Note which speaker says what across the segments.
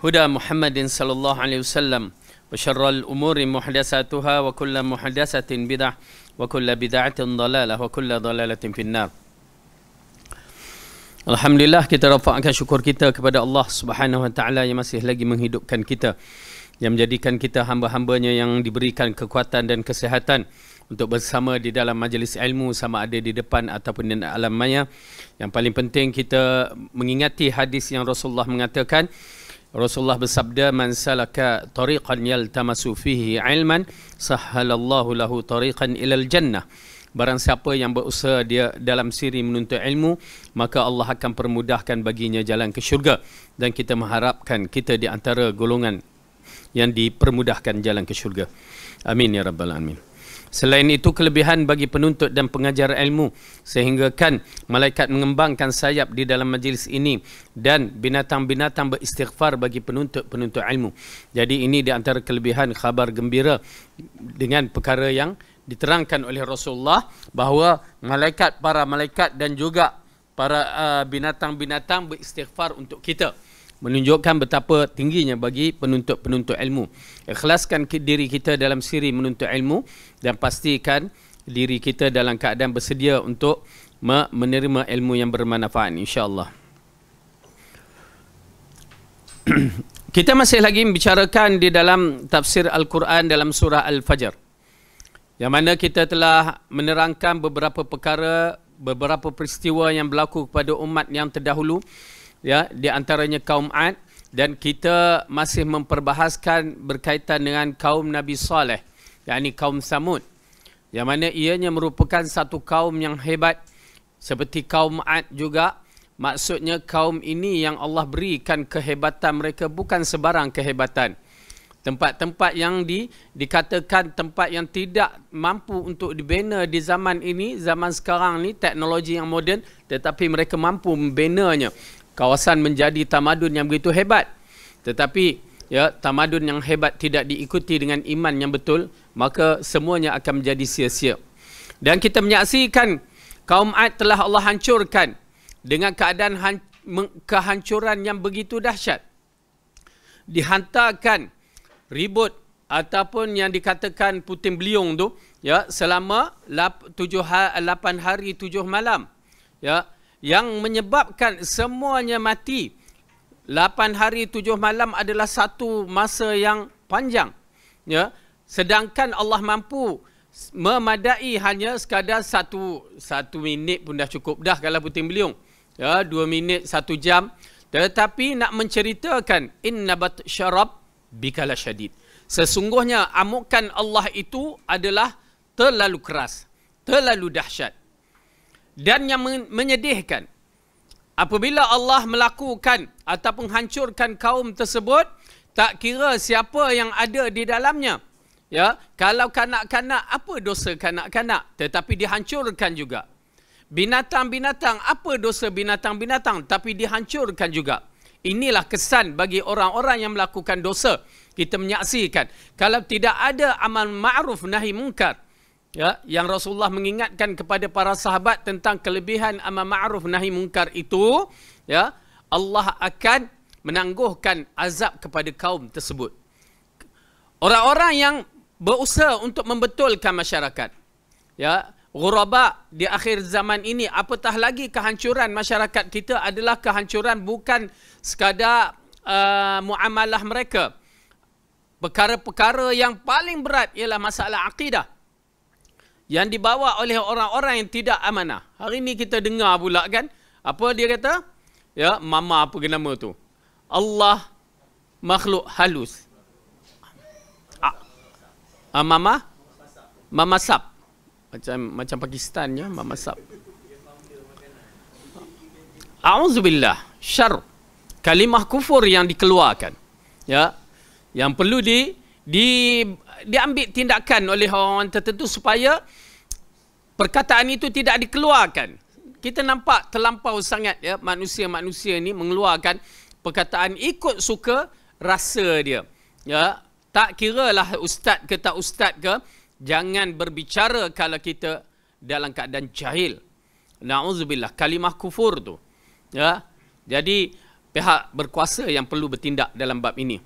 Speaker 1: Huda sallallahu alaihi wasallam, صلى الله عليه وسلم وشر الأمور محدثاتها bid'ah, محدثة بدعة وكل بدعة ضلالة وكل ضلالة في النار Alhamdulillah kita rafakkan syukur kita kepada Allah Subhanahu Wa Taala yang masih lagi menghidupkan kita yang menjadikan kita hamba-hambanya yang diberikan kekuatan dan kesihatan untuk bersama di dalam majlis ilmu sama ada di depan ataupun di alam maya. Yang paling penting kita mengingati hadis yang Rasulullah mengatakan Rasulullah bersabda man salaka tariqan yaltamasu fihi ilman sahhalallahu lahu tariqan ilal jannah. Barang siapa yang berusaha dia dalam siri menuntut ilmu, maka Allah akan permudahkan baginya jalan ke syurga. Dan kita mengharapkan kita di antara golongan yang dipermudahkan jalan ke syurga. Amin ya rabbal alamin. Selain itu kelebihan bagi penuntut dan pengajar ilmu sehinggakan malaikat mengembangkan sayap di dalam majlis ini dan binatang-binatang beristighfar bagi penuntut-penuntut ilmu. Jadi ini di antara kelebihan khabar gembira dengan perkara yang diterangkan oleh Rasulullah bahawa malaikat para malaikat dan juga para uh, binatang-binatang beristighfar untuk kita menunjukkan betapa tingginya bagi penuntut-penuntut ilmu. Ikhlaskan diri kita dalam siri menuntut ilmu dan pastikan diri kita dalam keadaan bersedia untuk menerima ilmu yang bermanfaat insya-Allah. kita masih lagi membicarakan di dalam tafsir al-Quran dalam surah al-Fajr. Yang mana kita telah menerangkan beberapa perkara, beberapa peristiwa yang berlaku kepada umat yang terdahulu ya di antaranya kaum Ad dan kita masih memperbahaskan berkaitan dengan kaum Nabi Saleh yakni kaum Samud yang mana ianya merupakan satu kaum yang hebat seperti kaum Ad juga maksudnya kaum ini yang Allah berikan kehebatan mereka bukan sebarang kehebatan tempat-tempat yang di dikatakan tempat yang tidak mampu untuk dibina di zaman ini zaman sekarang ni teknologi yang moden tetapi mereka mampu membinanya kawasan menjadi tamadun yang begitu hebat tetapi ya tamadun yang hebat tidak diikuti dengan iman yang betul maka semuanya akan menjadi sia-sia dan kita menyaksikan kaum Ad telah Allah hancurkan dengan keadaan han- kehancuran yang begitu dahsyat dihantarkan ribut ataupun yang dikatakan puting beliung tu ya selama 7 8 ha-, hari 7 malam ya yang menyebabkan semuanya mati. Lapan hari tujuh malam adalah satu masa yang panjang. Ya, sedangkan Allah mampu memadai hanya sekadar satu satu minit pun dah cukup dah kalau puting beliung. Ya, dua minit satu jam. Tetapi nak menceritakan Inna innabat syarab bikala syadid. Sesungguhnya amukan Allah itu adalah terlalu keras, terlalu dahsyat dan yang menyedihkan apabila Allah melakukan atau menghancurkan kaum tersebut tak kira siapa yang ada di dalamnya ya kalau kanak-kanak apa dosa kanak-kanak tetapi dihancurkan juga binatang-binatang apa dosa binatang-binatang tapi dihancurkan juga inilah kesan bagi orang-orang yang melakukan dosa kita menyaksikan kalau tidak ada amal ma'ruf nahi mungkar ya yang Rasulullah mengingatkan kepada para sahabat tentang kelebihan amar ma'ruf nahi mungkar itu ya Allah akan menangguhkan azab kepada kaum tersebut orang-orang yang berusaha untuk membetulkan masyarakat ya Ghuraba di akhir zaman ini apatah lagi kehancuran masyarakat kita adalah kehancuran bukan sekadar uh, muamalah mereka perkara-perkara yang paling berat ialah masalah akidah yang dibawa oleh orang-orang yang tidak amanah. Hari ini kita dengar pula kan apa dia kata? Ya, mama apa nama tu? Allah makhluk halus. Ah, ah mama? Mama Sab. Macam macam Pakistan ya, Mama Sab. A'udzubillah syar kalimah kufur yang dikeluarkan. Ya. Yang perlu di di diambil tindakan oleh orang tertentu supaya perkataan itu tidak dikeluarkan. Kita nampak terlampau sangat ya manusia-manusia ini mengeluarkan perkataan ikut suka rasa dia. Ya, tak kiralah ustaz ke tak ustaz ke, jangan berbicara kalau kita dalam keadaan jahil. Nauzubillah kalimah kufur tu. Ya. Jadi pihak berkuasa yang perlu bertindak dalam bab ini.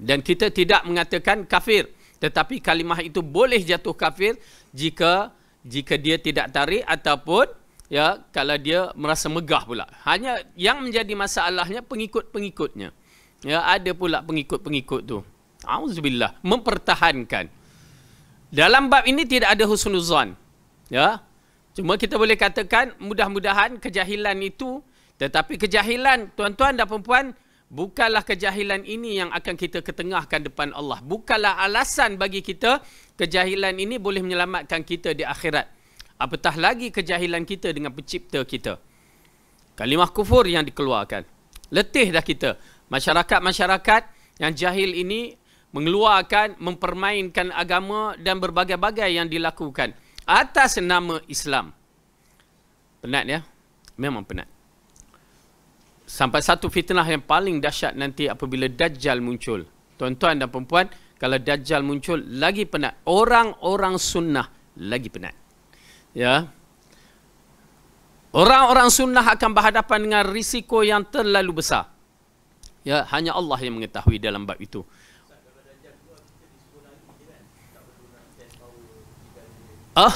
Speaker 1: Dan kita tidak mengatakan kafir tetapi kalimah itu boleh jatuh kafir jika jika dia tidak tarik ataupun ya kalau dia merasa megah pula hanya yang menjadi masalahnya pengikut-pengikutnya ya ada pula pengikut-pengikut tu auzubillah mempertahankan dalam bab ini tidak ada husnuzan ya cuma kita boleh katakan mudah-mudahan kejahilan itu tetapi kejahilan tuan-tuan dan puan-puan Bukanlah kejahilan ini yang akan kita ketengahkan depan Allah. Bukanlah alasan bagi kita kejahilan ini boleh menyelamatkan kita di akhirat. Apatah lagi kejahilan kita dengan pencipta kita. Kalimah kufur yang dikeluarkan. Letih dah kita. Masyarakat-masyarakat yang jahil ini mengeluarkan, mempermainkan agama dan berbagai-bagai yang dilakukan atas nama Islam. Penat ya? Memang penat sampai satu fitnah yang paling dahsyat nanti apabila dajjal muncul. Tuan-tuan dan puan-puan, kalau dajjal muncul lagi penat. Orang-orang sunnah lagi penat. Ya. Orang-orang sunnah akan berhadapan dengan risiko yang terlalu besar. Ya, hanya Allah yang mengetahui dalam bab itu. Oh.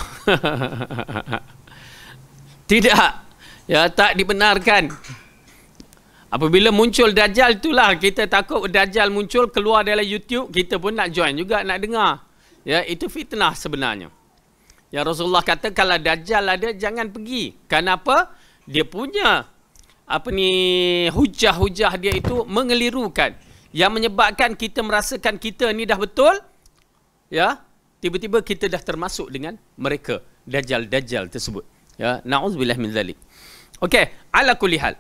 Speaker 1: Tidak. Ya, tak dibenarkan. Apabila muncul Dajjal itulah kita takut Dajjal muncul keluar dalam YouTube kita pun nak join juga nak dengar. Ya itu fitnah sebenarnya. Ya Rasulullah kata kalau Dajjal ada jangan pergi. Kenapa? Dia punya apa ni hujah-hujah dia itu mengelirukan yang menyebabkan kita merasakan kita ni dah betul ya tiba-tiba kita dah termasuk dengan mereka dajjal-dajjal tersebut ya naudzubillah min zalik okey ala kulli hal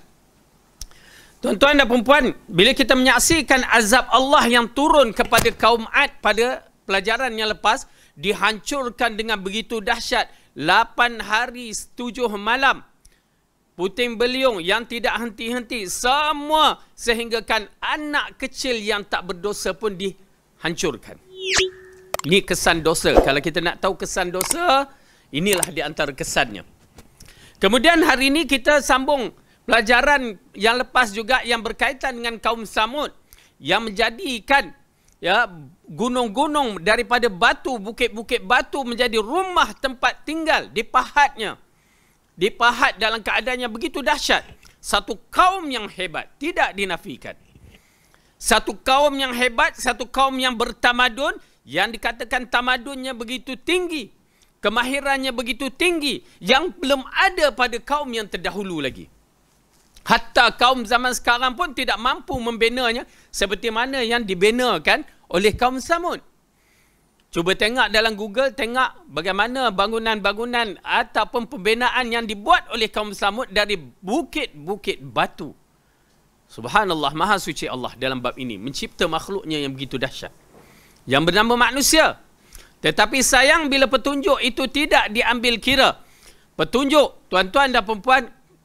Speaker 1: Tuan-tuan dan perempuan, bila kita menyaksikan azab Allah yang turun kepada kaum Ad pada pelajaran yang lepas, dihancurkan dengan begitu dahsyat. Lapan hari 7 malam. Puting beliung yang tidak henti-henti. Semua sehinggakan anak kecil yang tak berdosa pun dihancurkan. Ini kesan dosa. Kalau kita nak tahu kesan dosa, inilah di antara kesannya. Kemudian hari ini kita sambung pelajaran yang lepas juga yang berkaitan dengan kaum Samud yang menjadikan ya gunung-gunung daripada batu bukit-bukit batu menjadi rumah tempat tinggal di pahatnya di pahat dalam keadaan yang begitu dahsyat satu kaum yang hebat tidak dinafikan satu kaum yang hebat satu kaum yang bertamadun yang dikatakan tamadunnya begitu tinggi kemahirannya begitu tinggi yang belum ada pada kaum yang terdahulu lagi Hatta kaum zaman sekarang pun tidak mampu membinanya seperti mana yang dibinakan oleh kaum Samud. Cuba tengok dalam Google, tengok bagaimana bangunan-bangunan ataupun pembinaan yang dibuat oleh kaum Samud dari bukit-bukit batu. Subhanallah, Maha Suci Allah dalam bab ini mencipta makhluknya yang begitu dahsyat. Yang bernama manusia. Tetapi sayang bila petunjuk itu tidak diambil kira. Petunjuk, tuan-tuan dan perempuan,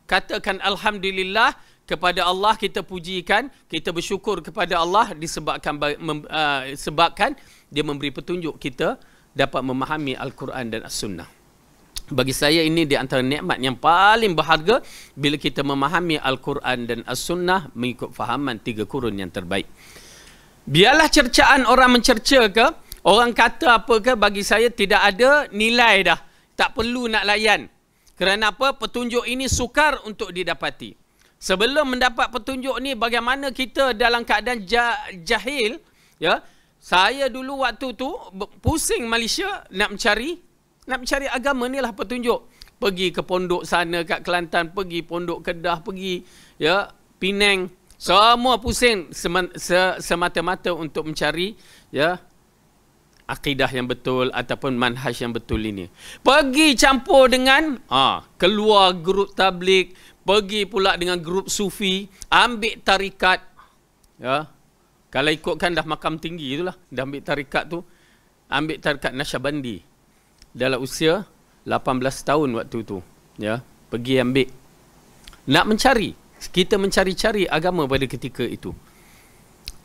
Speaker 1: katakan alhamdulillah kepada Allah kita pujikan kita bersyukur kepada Allah disebabkan uh, sebabkan dia memberi petunjuk kita dapat memahami al-Quran dan as-Sunnah. Bagi saya ini di antara nikmat yang paling berharga bila kita memahami al-Quran dan as-Sunnah mengikut fahaman tiga kurun yang terbaik. Biarlah cercaan orang mencerca ke, orang kata apa ke bagi saya tidak ada nilai dah. Tak perlu nak layan. Kerana apa? Petunjuk ini sukar untuk didapati. Sebelum mendapat petunjuk ni bagaimana kita dalam keadaan jahil, ya? Saya dulu waktu tu pusing Malaysia nak mencari nak mencari agama ni lah petunjuk. Pergi ke pondok sana kat Kelantan, pergi pondok Kedah, pergi ya Penang. Semua pusing semata-mata untuk mencari ya akidah yang betul ataupun manhaj yang betul ini. Pergi campur dengan ha, keluar grup tablik, pergi pula dengan grup sufi, ambil tarikat. Ya. Kalau ikutkan dah makam tinggi itulah, dah ambil tarikat tu, ambil tarikat Nasyabandi. Dalam usia 18 tahun waktu tu, ya, pergi ambil nak mencari kita mencari-cari agama pada ketika itu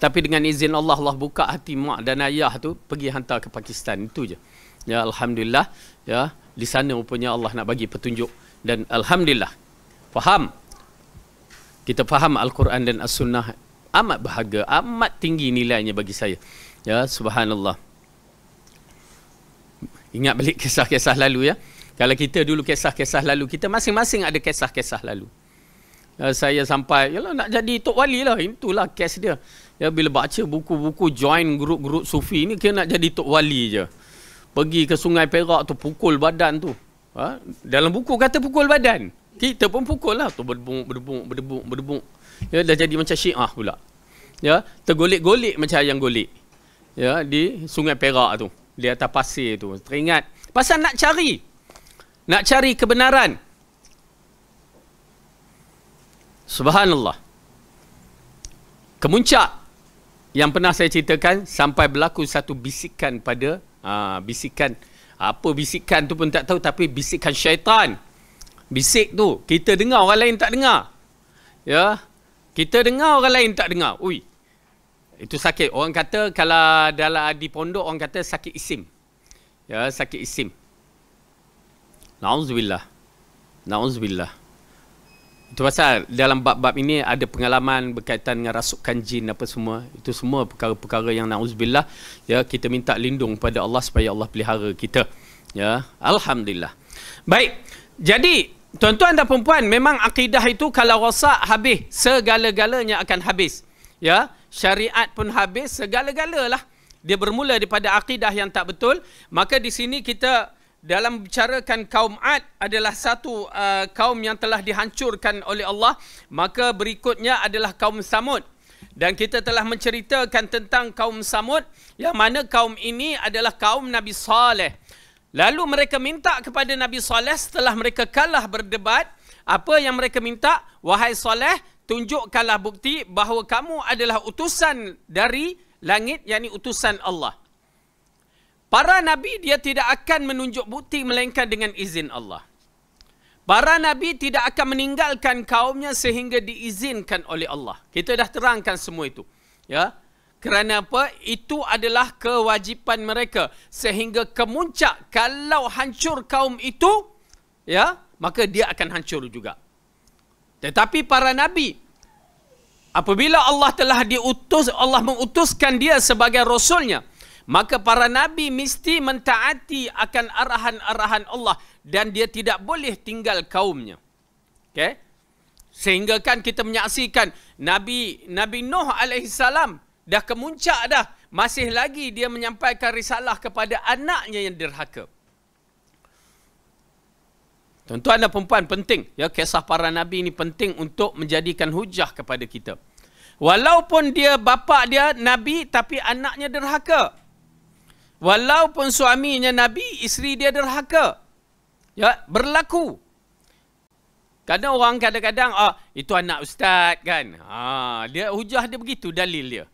Speaker 1: tapi dengan izin Allah Allah buka hati mak dan ayah tu pergi hantar ke Pakistan itu je ya alhamdulillah ya di sana rupanya Allah nak bagi petunjuk dan alhamdulillah faham kita faham al-Quran dan as-sunnah amat berharga amat tinggi nilainya bagi saya ya subhanallah ingat balik kisah-kisah lalu ya kalau kita dulu kisah-kisah lalu kita masing-masing ada kisah-kisah lalu ya, saya sampai yalah nak jadi tok wali lah itulah kes dia Ya bila baca buku-buku join grup-grup sufi ni kena nak jadi tok wali je. Pergi ke Sungai Perak tu pukul badan tu. Ha? Dalam buku kata pukul badan. Kita pun pukul lah tu berdebuk berdebuk berdebuk berdebuk. Ya dah jadi macam syiah pula. Ya, tergolek-golek macam ayam golek. Ya, di Sungai Perak tu, di atas pasir tu. Teringat pasal nak cari nak cari kebenaran. Subhanallah. Kemuncak yang pernah saya ceritakan sampai berlaku satu bisikan pada uh, bisikan apa bisikan tu pun tak tahu tapi bisikan syaitan. Bisik tu kita dengar orang lain tak dengar. Ya. Kita dengar orang lain tak dengar. Ui. Itu sakit. Orang kata kalau dalam di pondok orang kata sakit isim. Ya, sakit isim. Nauzubillah. Nauzubillah. Itu pasal dalam bab-bab ini ada pengalaman berkaitan dengan rasukan jin apa semua. Itu semua perkara-perkara yang na'uzubillah. Ya, kita minta lindung pada Allah supaya Allah pelihara kita. Ya, Alhamdulillah. Baik, jadi tuan-tuan dan perempuan memang akidah itu kalau rosak habis. Segala-galanya akan habis. Ya, syariat pun habis segala-galalah. Dia bermula daripada akidah yang tak betul. Maka di sini kita dalam bicarakan kaum Ad adalah satu uh, kaum yang telah dihancurkan oleh Allah maka berikutnya adalah kaum Samud dan kita telah menceritakan tentang kaum Samud yang mana kaum ini adalah kaum Nabi Saleh lalu mereka minta kepada Nabi Saleh setelah mereka kalah berdebat apa yang mereka minta wahai Saleh tunjukkanlah bukti bahawa kamu adalah utusan dari langit yakni utusan Allah Para nabi dia tidak akan menunjuk bukti melainkan dengan izin Allah. Para nabi tidak akan meninggalkan kaumnya sehingga diizinkan oleh Allah. Kita dah terangkan semua itu. Ya. Kerana apa? Itu adalah kewajipan mereka sehingga kemuncak kalau hancur kaum itu, ya, maka dia akan hancur juga. Tetapi para nabi apabila Allah telah diutus Allah mengutuskan dia sebagai rasulnya, maka para nabi mesti mentaati akan arahan-arahan Allah dan dia tidak boleh tinggal kaumnya. okay? Sehingga kan kita menyaksikan Nabi Nabi Nuh alaihi dah kemuncak dah masih lagi dia menyampaikan risalah kepada anaknya yang derhaka. Tentu anda perempuan penting ya kisah para nabi ini penting untuk menjadikan hujah kepada kita. Walaupun dia bapa dia nabi tapi anaknya derhaka walaupun suaminya nabi isteri dia derhaka ya berlaku kadang orang kadang-kadang ah itu anak ustaz kan ha dia hujah dia begitu dalil dia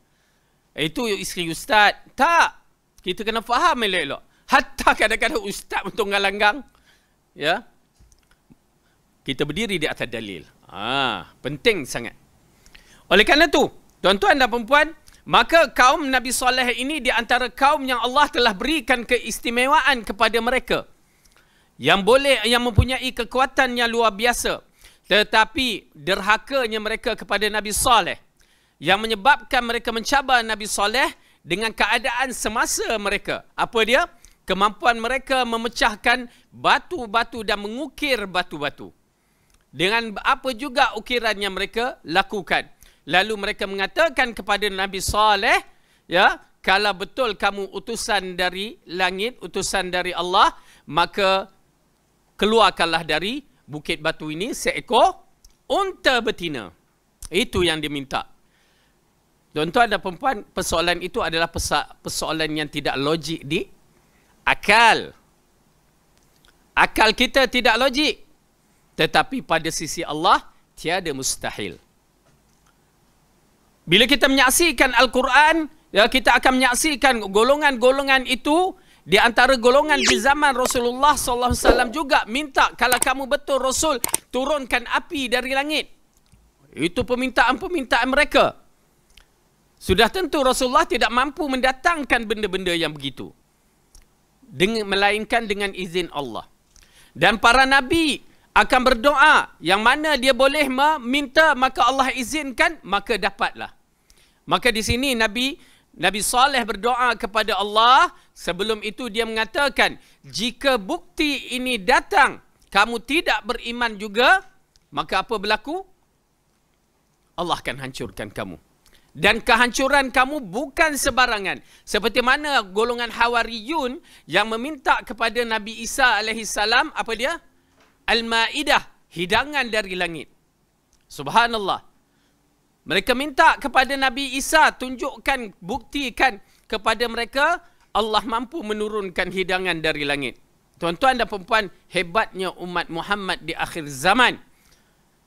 Speaker 1: eh, itu isteri ustaz tak kita kena faham elok-elok hatta kadang-kadang ustaz untuk ngalanggang, ya kita berdiri di atas dalil ha penting sangat oleh kerana tu tuan-tuan dan puan Maka kaum Nabi Saleh ini di antara kaum yang Allah telah berikan keistimewaan kepada mereka yang boleh yang mempunyai kekuatan yang luar biasa tetapi derhakanya mereka kepada Nabi Saleh yang menyebabkan mereka mencabar Nabi Saleh dengan keadaan semasa mereka apa dia kemampuan mereka memecahkan batu-batu dan mengukir batu-batu dengan apa juga ukiran yang mereka lakukan Lalu mereka mengatakan kepada Nabi Saleh, ya, kalau betul kamu utusan dari langit, utusan dari Allah, maka keluarkanlah dari bukit batu ini seekor unta betina. Itu yang dia minta. Tuan-tuan dan perempuan, persoalan itu adalah persoalan yang tidak logik di akal. Akal kita tidak logik. Tetapi pada sisi Allah, tiada mustahil. Bila kita menyaksikan Al-Quran, ya, kita akan menyaksikan golongan-golongan itu di antara golongan di zaman Rasulullah sallallahu alaihi wasallam juga minta kalau kamu betul Rasul turunkan api dari langit. Itu permintaan-permintaan mereka. Sudah tentu Rasulullah tidak mampu mendatangkan benda-benda yang begitu. Dengan, melainkan dengan izin Allah. Dan para nabi akan berdoa yang mana dia boleh meminta maka Allah izinkan maka dapatlah. Maka di sini Nabi Nabi Saleh berdoa kepada Allah. Sebelum itu dia mengatakan, jika bukti ini datang, kamu tidak beriman juga, maka apa berlaku? Allah akan hancurkan kamu. Dan kehancuran kamu bukan sebarangan. Seperti mana golongan Hawariyun yang meminta kepada Nabi Isa AS, apa dia? Al-Ma'idah, hidangan dari langit. Subhanallah. Mereka minta kepada Nabi Isa tunjukkan, buktikan kepada mereka Allah mampu menurunkan hidangan dari langit. Tuan-tuan dan perempuan, hebatnya umat Muhammad di akhir zaman.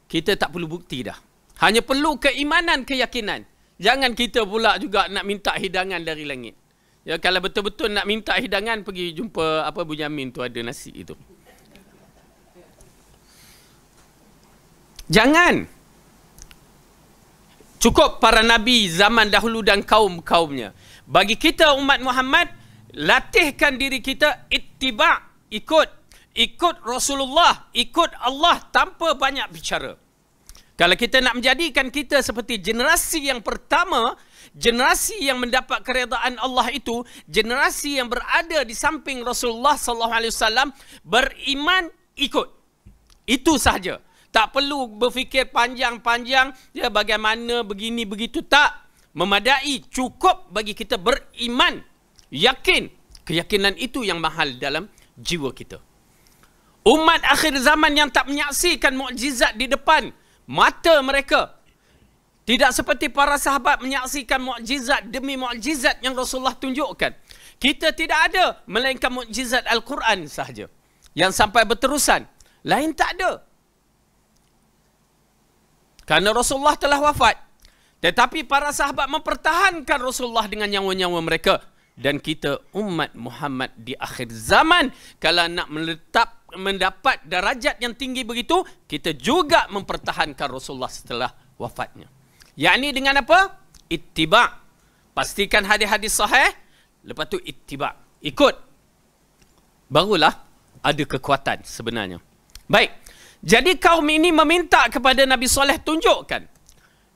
Speaker 1: Kita tak perlu bukti dah. Hanya perlu keimanan, keyakinan. Jangan kita pula juga nak minta hidangan dari langit. Ya, kalau betul-betul nak minta hidangan, pergi jumpa apa Bunyamin tu ada nasi itu. Jangan. Jangan. Cukup para nabi zaman dahulu dan kaum-kaumnya. Bagi kita umat Muhammad, latihkan diri kita itibak, ikut. Ikut Rasulullah, ikut Allah tanpa banyak bicara. Kalau kita nak menjadikan kita seperti generasi yang pertama, generasi yang mendapat keredaan Allah itu, generasi yang berada di samping Rasulullah sallallahu alaihi wasallam beriman ikut. Itu sahaja tak perlu berfikir panjang-panjang ya bagaimana begini begitu tak memadai cukup bagi kita beriman yakin keyakinan itu yang mahal dalam jiwa kita umat akhir zaman yang tak menyaksikan mukjizat di depan mata mereka tidak seperti para sahabat menyaksikan mukjizat demi mukjizat yang Rasulullah tunjukkan kita tidak ada melainkan mukjizat al-Quran sahaja yang sampai berterusan lain tak ada Karena Rasulullah telah wafat. Tetapi para sahabat mempertahankan Rasulullah dengan nyawa-nyawa mereka. Dan kita umat Muhammad di akhir zaman. Kalau nak meletak, mendapat darajat yang tinggi begitu. Kita juga mempertahankan Rasulullah setelah wafatnya. Yang ini dengan apa? Ittiba' Pastikan hadis-hadis sahih. Lepas tu ittiba' Ikut. Barulah ada kekuatan sebenarnya. Baik. Jadi kaum ini meminta kepada Nabi Saleh tunjukkan.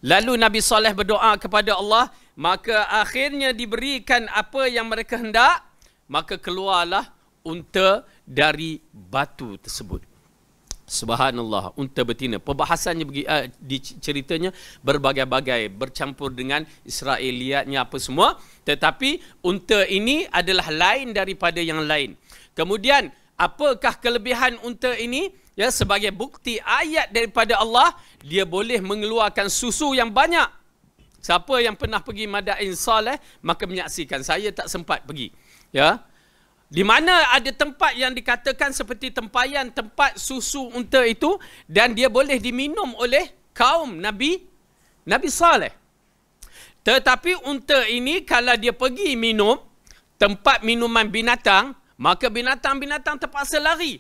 Speaker 1: Lalu Nabi Saleh berdoa kepada Allah, maka akhirnya diberikan apa yang mereka hendak, maka keluarlah unta dari batu tersebut. Subhanallah, unta betina. Pembahasannya bagi uh, eh, diceritanya berbagai-bagai bercampur dengan Israeliatnya apa semua, tetapi unta ini adalah lain daripada yang lain. Kemudian apakah kelebihan unta ini ya sebagai bukti ayat daripada Allah dia boleh mengeluarkan susu yang banyak siapa yang pernah pergi Madain Saleh maka menyaksikan saya tak sempat pergi ya di mana ada tempat yang dikatakan seperti tempayan tempat susu unta itu dan dia boleh diminum oleh kaum nabi nabi saleh tetapi unta ini kalau dia pergi minum tempat minuman binatang maka binatang-binatang terpaksa lari.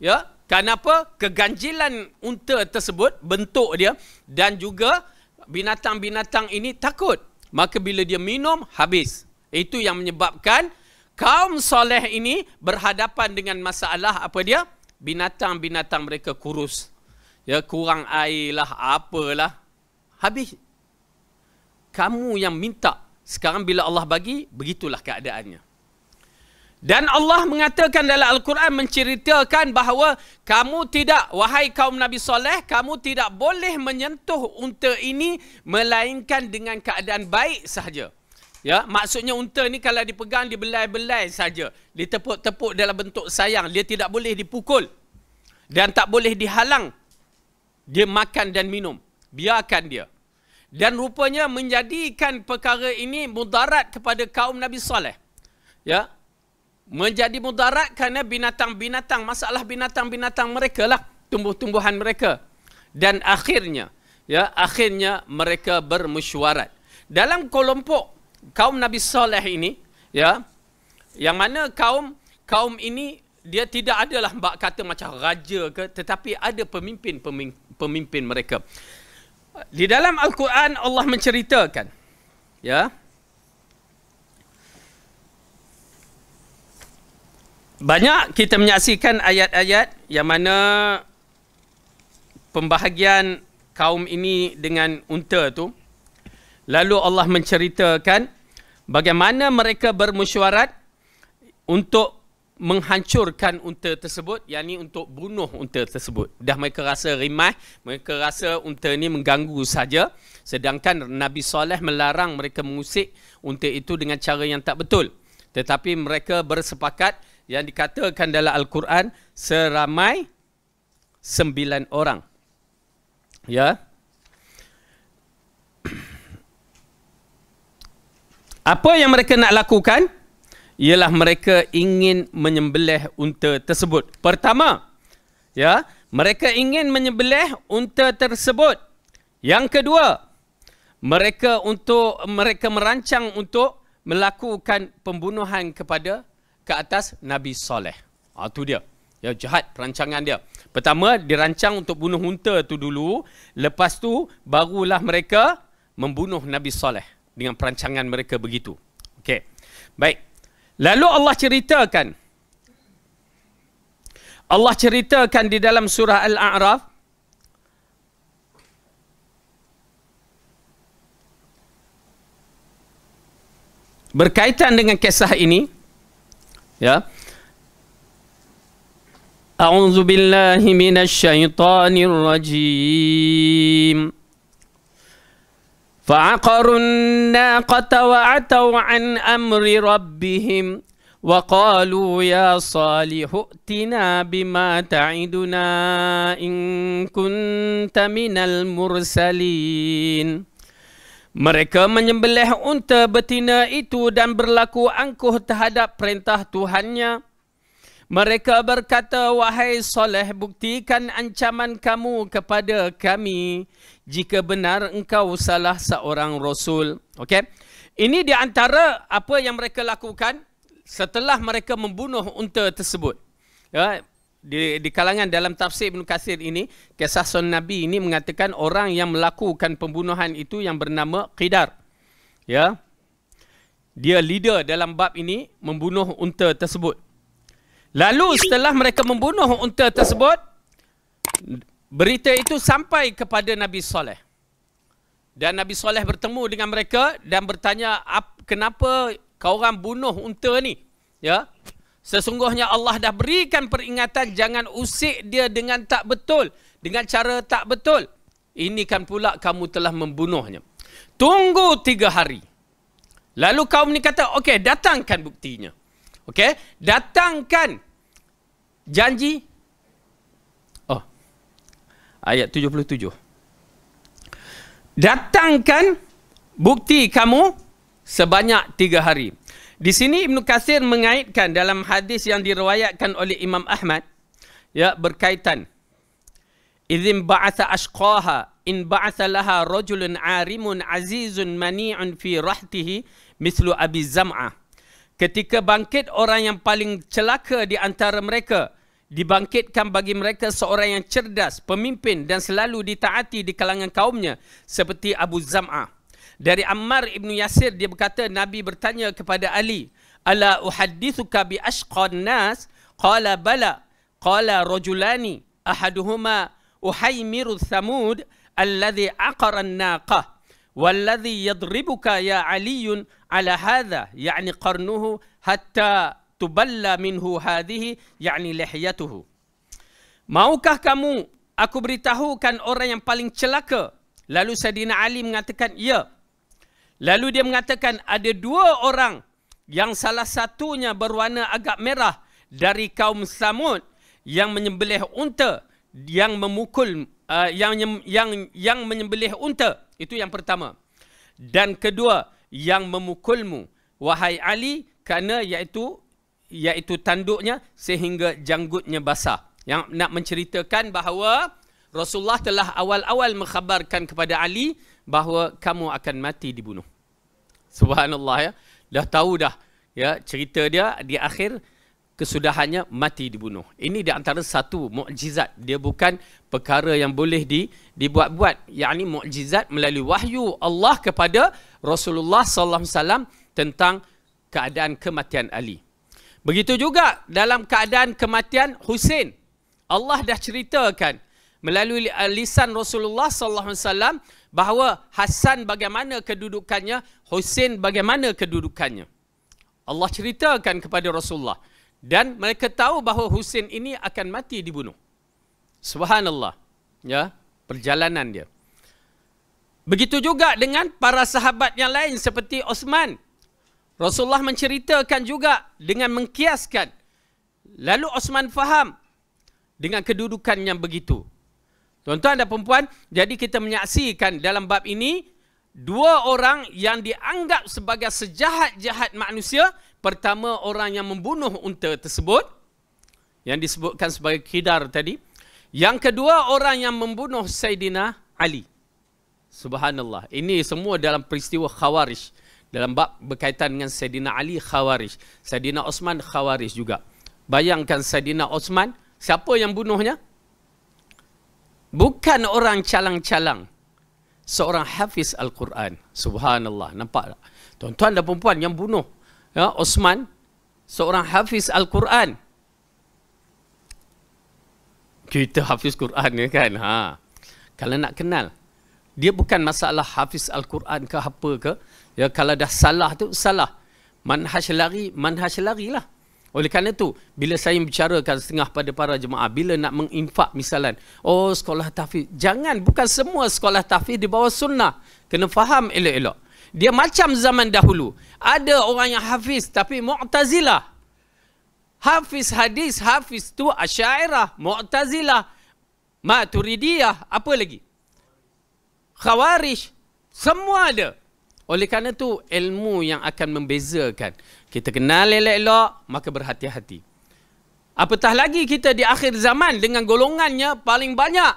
Speaker 1: Ya, kenapa? Keganjilan unta tersebut bentuk dia dan juga binatang-binatang ini takut. Maka bila dia minum habis. Itu yang menyebabkan kaum soleh ini berhadapan dengan masalah apa dia? Binatang-binatang mereka kurus. Ya, kurang air lah, apalah. Habis. Kamu yang minta. Sekarang bila Allah bagi, begitulah keadaannya. Dan Allah mengatakan dalam Al-Quran menceritakan bahawa kamu tidak, wahai kaum Nabi Saleh, kamu tidak boleh menyentuh unta ini melainkan dengan keadaan baik sahaja. Ya, maksudnya unta ni kalau dipegang dibelai-belai saja, ditepuk-tepuk dalam bentuk sayang, dia tidak boleh dipukul dan tak boleh dihalang dia makan dan minum. Biarkan dia. Dan rupanya menjadikan perkara ini mudarat kepada kaum Nabi Saleh. Ya, menjadi mudarat kerana binatang-binatang masalah binatang-binatang mereka lah tumbuh-tumbuhan mereka dan akhirnya ya akhirnya mereka bermesyuarat dalam kelompok kaum Nabi Saleh ini ya yang mana kaum kaum ini dia tidak adalah mbak kata macam raja ke tetapi ada pemimpin pemimpin mereka di dalam al-Quran Allah menceritakan ya banyak kita menyaksikan ayat-ayat yang mana pembahagian kaum ini dengan unta tu lalu Allah menceritakan bagaimana mereka bermusyawarat untuk menghancurkan unta tersebut yakni untuk bunuh unta tersebut dah mereka rasa rimah, mereka rasa unta ini mengganggu saja sedangkan Nabi Saleh melarang mereka mengusik unta itu dengan cara yang tak betul tetapi mereka bersepakat yang dikatakan dalam Al-Quran seramai sembilan orang. Ya. Apa yang mereka nak lakukan ialah mereka ingin menyembelih unta tersebut. Pertama, ya, mereka ingin menyembelih unta tersebut. Yang kedua, mereka untuk mereka merancang untuk melakukan pembunuhan kepada ke atas Nabi Saleh. Ha, tu dia. Ya, jahat perancangan dia. Pertama, dirancang untuk bunuh unta tu dulu. Lepas tu, barulah mereka membunuh Nabi Saleh. Dengan perancangan mereka begitu. Okey. Baik. Lalu Allah ceritakan. Allah ceritakan di dalam surah Al-A'raf. Berkaitan dengan kisah ini, ya أعوذ بالله من الشيطان الرجيم فعقروا الناقة وعتوا عن أمر ربهم وقالوا يا صالح ائتنا بما تعدنا إن كنت من المرسلين Mereka menyembelih unta betina itu dan berlaku angkuh terhadap perintah Tuhannya. Mereka berkata, Wahai Soleh, buktikan ancaman kamu kepada kami jika benar engkau salah seorang Rasul. Okay? Ini di antara apa yang mereka lakukan setelah mereka membunuh unta tersebut. Ya, di, di kalangan dalam tafsir Ibn Kathir ini, kisah Son Nabi ini mengatakan orang yang melakukan pembunuhan itu yang bernama Qidar. Ya. Dia leader dalam bab ini membunuh unta tersebut. Lalu setelah mereka membunuh unta tersebut, berita itu sampai kepada Nabi Saleh. Dan Nabi Saleh bertemu dengan mereka dan bertanya, "Kenapa kau orang bunuh unta ni?" Ya. Sesungguhnya Allah dah berikan peringatan jangan usik dia dengan tak betul. Dengan cara tak betul. Ini kan pula kamu telah membunuhnya. Tunggu tiga hari. Lalu kaum ni kata, okey datangkan buktinya. Okey, datangkan janji. Oh, ayat 77. Datangkan bukti kamu sebanyak tiga hari. Di sini Ibn Kathir mengaitkan dalam hadis yang diriwayatkan oleh Imam Ahmad ya berkaitan Izin ba'atha ashqaha in ba'atha laha rajulun arimun azizun mani'un fi rahtihi mislu Abi Zam'ah. Ketika bangkit orang yang paling celaka di antara mereka, dibangkitkan bagi mereka seorang yang cerdas, pemimpin dan selalu ditaati di kalangan kaumnya seperti Abu Zam'ah. Dari Ammar ibnu Yasir dia berkata Nabi bertanya kepada Ali, "Ala uhaddithuka bi ashqan nas?" Qala bala. Qala rojulani, ahaduhuma uhaymiru Thamud alladhi aqara an-naqah walladhi yadribuka ya Ali ala hadha ya'ni qarnuhu hatta tuballa minhu hadhihi ya'ni lihyatuhu Maukah kamu aku beritahukan orang yang paling celaka lalu Sayyidina Ali mengatakan ya Lalu dia mengatakan ada dua orang yang salah satunya berwarna agak merah dari kaum Samud yang menyembelih unta yang memukul uh, yang yang yang menyembelih unta itu yang pertama dan kedua yang memukulmu wahai Ali kerana iaitu iaitu tanduknya sehingga janggutnya basah yang nak menceritakan bahawa Rasulullah telah awal-awal mengkhabarkan kepada Ali bahawa kamu akan mati dibunuh. Subhanallah ya. Dah tahu dah ya cerita dia di akhir kesudahannya mati dibunuh. Ini di antara satu mukjizat. Dia bukan perkara yang boleh di dibuat-buat. Yani mukjizat melalui wahyu Allah kepada Rasulullah sallallahu alaihi wasallam tentang keadaan kematian Ali. Begitu juga dalam keadaan kematian Hussein. Allah dah ceritakan melalui lisan Rasulullah sallallahu alaihi wasallam bahawa Hasan bagaimana kedudukannya, Hussein bagaimana kedudukannya. Allah ceritakan kepada Rasulullah dan mereka tahu bahawa Hussein ini akan mati dibunuh. Subhanallah. Ya, perjalanan dia. Begitu juga dengan para sahabat yang lain seperti Osman. Rasulullah menceritakan juga dengan mengkiaskan. Lalu Osman faham dengan kedudukan yang begitu. Tuan-tuan dan perempuan, jadi kita menyaksikan dalam bab ini, dua orang yang dianggap sebagai sejahat-jahat manusia, pertama orang yang membunuh unta tersebut, yang disebutkan sebagai Kidar tadi, yang kedua orang yang membunuh Sayyidina Ali. Subhanallah. Ini semua dalam peristiwa Khawarij. Dalam bab berkaitan dengan Sayyidina Ali Khawarij. Sayyidina Osman Khawarij juga. Bayangkan Sayyidina Osman, siapa yang bunuhnya? bukan orang calang-calang. Seorang hafiz Al-Quran. Subhanallah. Nampak tak? Tuan-tuan dan perempuan yang bunuh. Ya, Osman. Seorang hafiz Al-Quran. Kita hafiz Quran ni kan. Ha. Kalau nak kenal. Dia bukan masalah hafiz Al-Quran ke apa ke. Ya, kalau dah salah tu, salah. Manhaj lari, manhaj lari lah. Oleh kerana itu bila saya bicarakan setengah pada para jemaah, bila nak menginfak misalan, oh sekolah tafiz jangan, bukan semua sekolah tafiz di bawah sunnah. Kena faham elok-elok. Dia macam zaman dahulu. Ada orang yang hafiz tapi mu'tazilah. Hafiz hadis, hafiz tu asyairah, mu'tazilah. Maturidiyah, apa lagi? Khawarij, semua ada. Oleh kerana itu ilmu yang akan membezakan kita kenal elok-elok, maka berhati-hati. Apatah lagi kita di akhir zaman dengan golongannya paling banyak.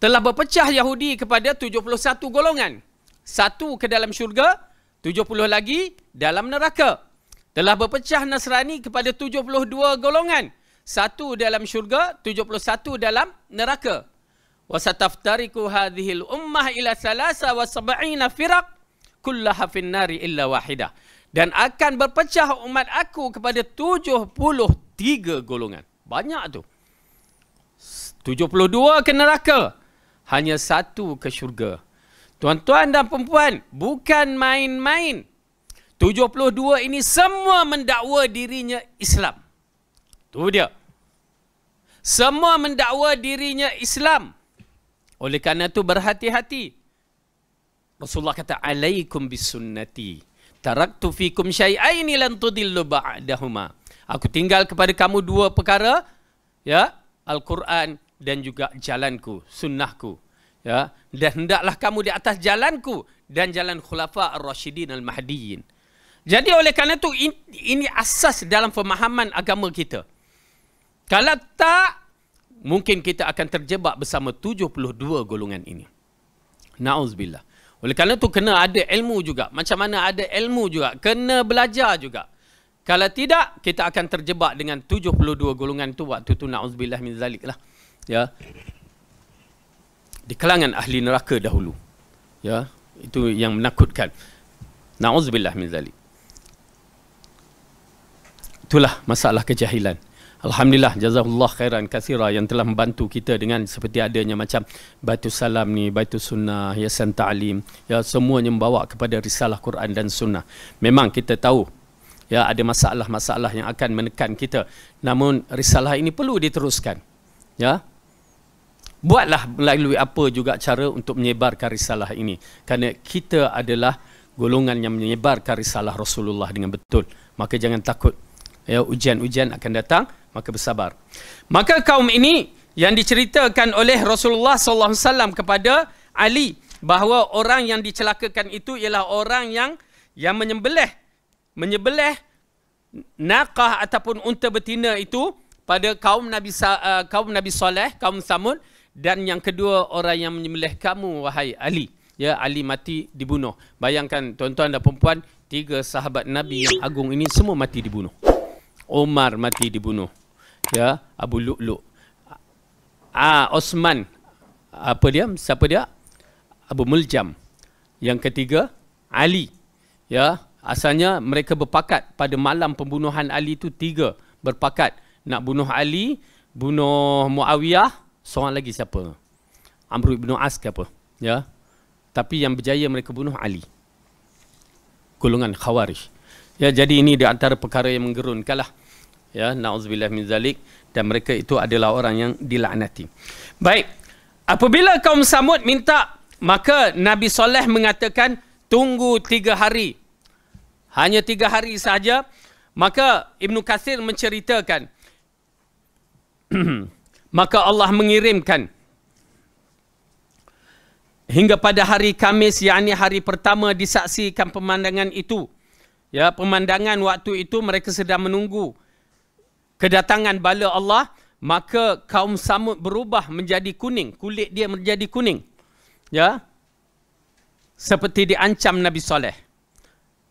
Speaker 1: Telah berpecah Yahudi kepada 71 golongan. Satu ke dalam syurga, 70 lagi dalam neraka. Telah berpecah Nasrani kepada 72 golongan. Satu dalam syurga, 71 dalam neraka. وَسَتَفْتَرِكُ هَذِهِ الْأُمَّةِ إِلَى ثَلَاسَ وَسَبَعِينَ فِرَقْ كُلَّهَ فِي النَّارِ إِلَّا وَاحِدَةً dan akan berpecah umat aku kepada 73 golongan. Banyak tu. 72 ke neraka. Hanya satu ke syurga. Tuan-tuan dan perempuan, bukan main-main. 72 ini semua mendakwa dirinya Islam. Tu dia. Semua mendakwa dirinya Islam. Oleh kerana tu berhati-hati. Rasulullah kata alaikum bisunnati taraktu fikum syai'aini lan tudillu ba'dahuma. Aku tinggal kepada kamu dua perkara, ya, Al-Quran dan juga jalanku, sunnahku. Ya, dan hendaklah kamu di atas jalanku dan jalan khulafa ar-rasyidin al-mahdiyyin. Jadi oleh kerana itu ini asas dalam pemahaman agama kita. Kalau tak mungkin kita akan terjebak bersama 72 golongan ini. Nauzubillah. Oleh kerana tu kena ada ilmu juga. Macam mana ada ilmu juga. Kena belajar juga. Kalau tidak, kita akan terjebak dengan 72 golongan tu waktu tu na'udzubillah min zalik lah. Ya. Di kalangan ahli neraka dahulu. Ya. Itu yang menakutkan. Na'udzubillah min zalik. Itulah masalah kejahilan. Alhamdulillah jazakallah khairan kathira yang telah membantu kita dengan seperti adanya macam batu Salam ni, batu Sunnah, Yasan Ta'lim ya semuanya membawa kepada risalah Quran dan Sunnah. Memang kita tahu ya ada masalah-masalah yang akan menekan kita. Namun risalah ini perlu diteruskan. Ya. Buatlah melalui apa juga cara untuk menyebarkan risalah ini. Kerana kita adalah golongan yang menyebarkan risalah Rasulullah dengan betul. Maka jangan takut ya ujian-ujian akan datang maka bersabar. Maka kaum ini yang diceritakan oleh Rasulullah sallallahu alaihi wasallam kepada Ali bahawa orang yang dicelakakan itu ialah orang yang yang menyembelih menyembelih naqah ataupun unta betina itu pada kaum Nabi uh, kaum Nabi Saleh, kaum Samud dan yang kedua orang yang menyembelih kamu wahai Ali. Ya Ali mati dibunuh. Bayangkan tuan-tuan dan puan-puan tiga sahabat Nabi yang agung ini semua mati dibunuh. Umar mati dibunuh ya Abu Lu'lu' Ah Osman apa dia siapa dia Abu Muljam yang ketiga Ali ya asalnya mereka berpakat pada malam pembunuhan Ali itu tiga berpakat nak bunuh Ali bunuh Muawiyah seorang lagi siapa Amr bin As ke apa ya tapi yang berjaya mereka bunuh Ali golongan Khawarij ya jadi ini di antara perkara yang menggerunkanlah lah ya naudzubillah min zalik dan mereka itu adalah orang yang dilaknati baik apabila kaum samud minta maka nabi soleh mengatakan tunggu tiga hari hanya tiga hari saja maka ibnu kasir menceritakan maka Allah mengirimkan hingga pada hari Kamis, yakni hari pertama disaksikan pemandangan itu ya pemandangan waktu itu mereka sedang menunggu kedatangan bala Allah maka kaum Samud berubah menjadi kuning kulit dia menjadi kuning ya seperti diancam Nabi Saleh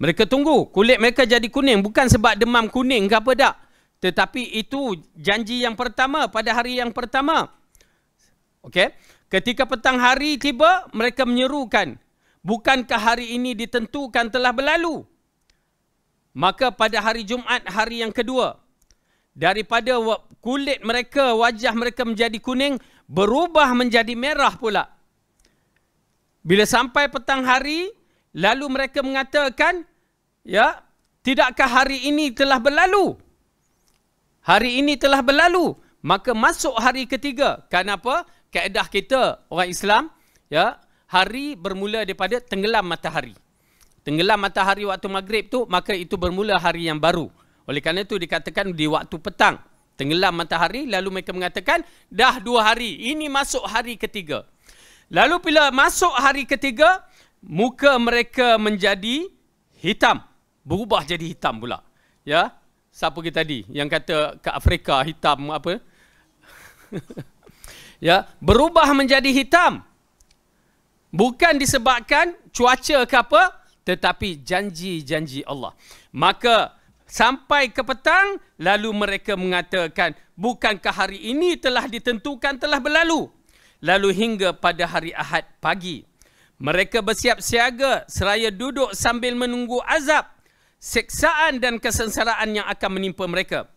Speaker 1: mereka tunggu kulit mereka jadi kuning bukan sebab demam kuning ke apa tak tetapi itu janji yang pertama pada hari yang pertama okey ketika petang hari tiba mereka menyerukan bukankah hari ini ditentukan telah berlalu maka pada hari Jumaat hari yang kedua daripada kulit mereka, wajah mereka menjadi kuning, berubah menjadi merah pula. Bila sampai petang hari, lalu mereka mengatakan, ya, tidakkah hari ini telah berlalu? Hari ini telah berlalu. Maka masuk hari ketiga. Kenapa? Kaedah kita orang Islam, ya, hari bermula daripada tenggelam matahari. Tenggelam matahari waktu maghrib tu, maka itu bermula hari yang baru. Oleh kerana itu dikatakan di waktu petang tenggelam matahari lalu mereka mengatakan dah dua hari ini masuk hari ketiga. Lalu bila masuk hari ketiga muka mereka menjadi hitam berubah jadi hitam pula. Ya siapa kita tadi yang kata ke Afrika hitam apa? ya berubah menjadi hitam bukan disebabkan cuaca ke apa tetapi janji-janji Allah. Maka sampai ke petang lalu mereka mengatakan bukankah hari ini telah ditentukan telah berlalu lalu hingga pada hari Ahad pagi mereka bersiap siaga seraya duduk sambil menunggu azab seksaan dan kesengsaraan yang akan menimpa mereka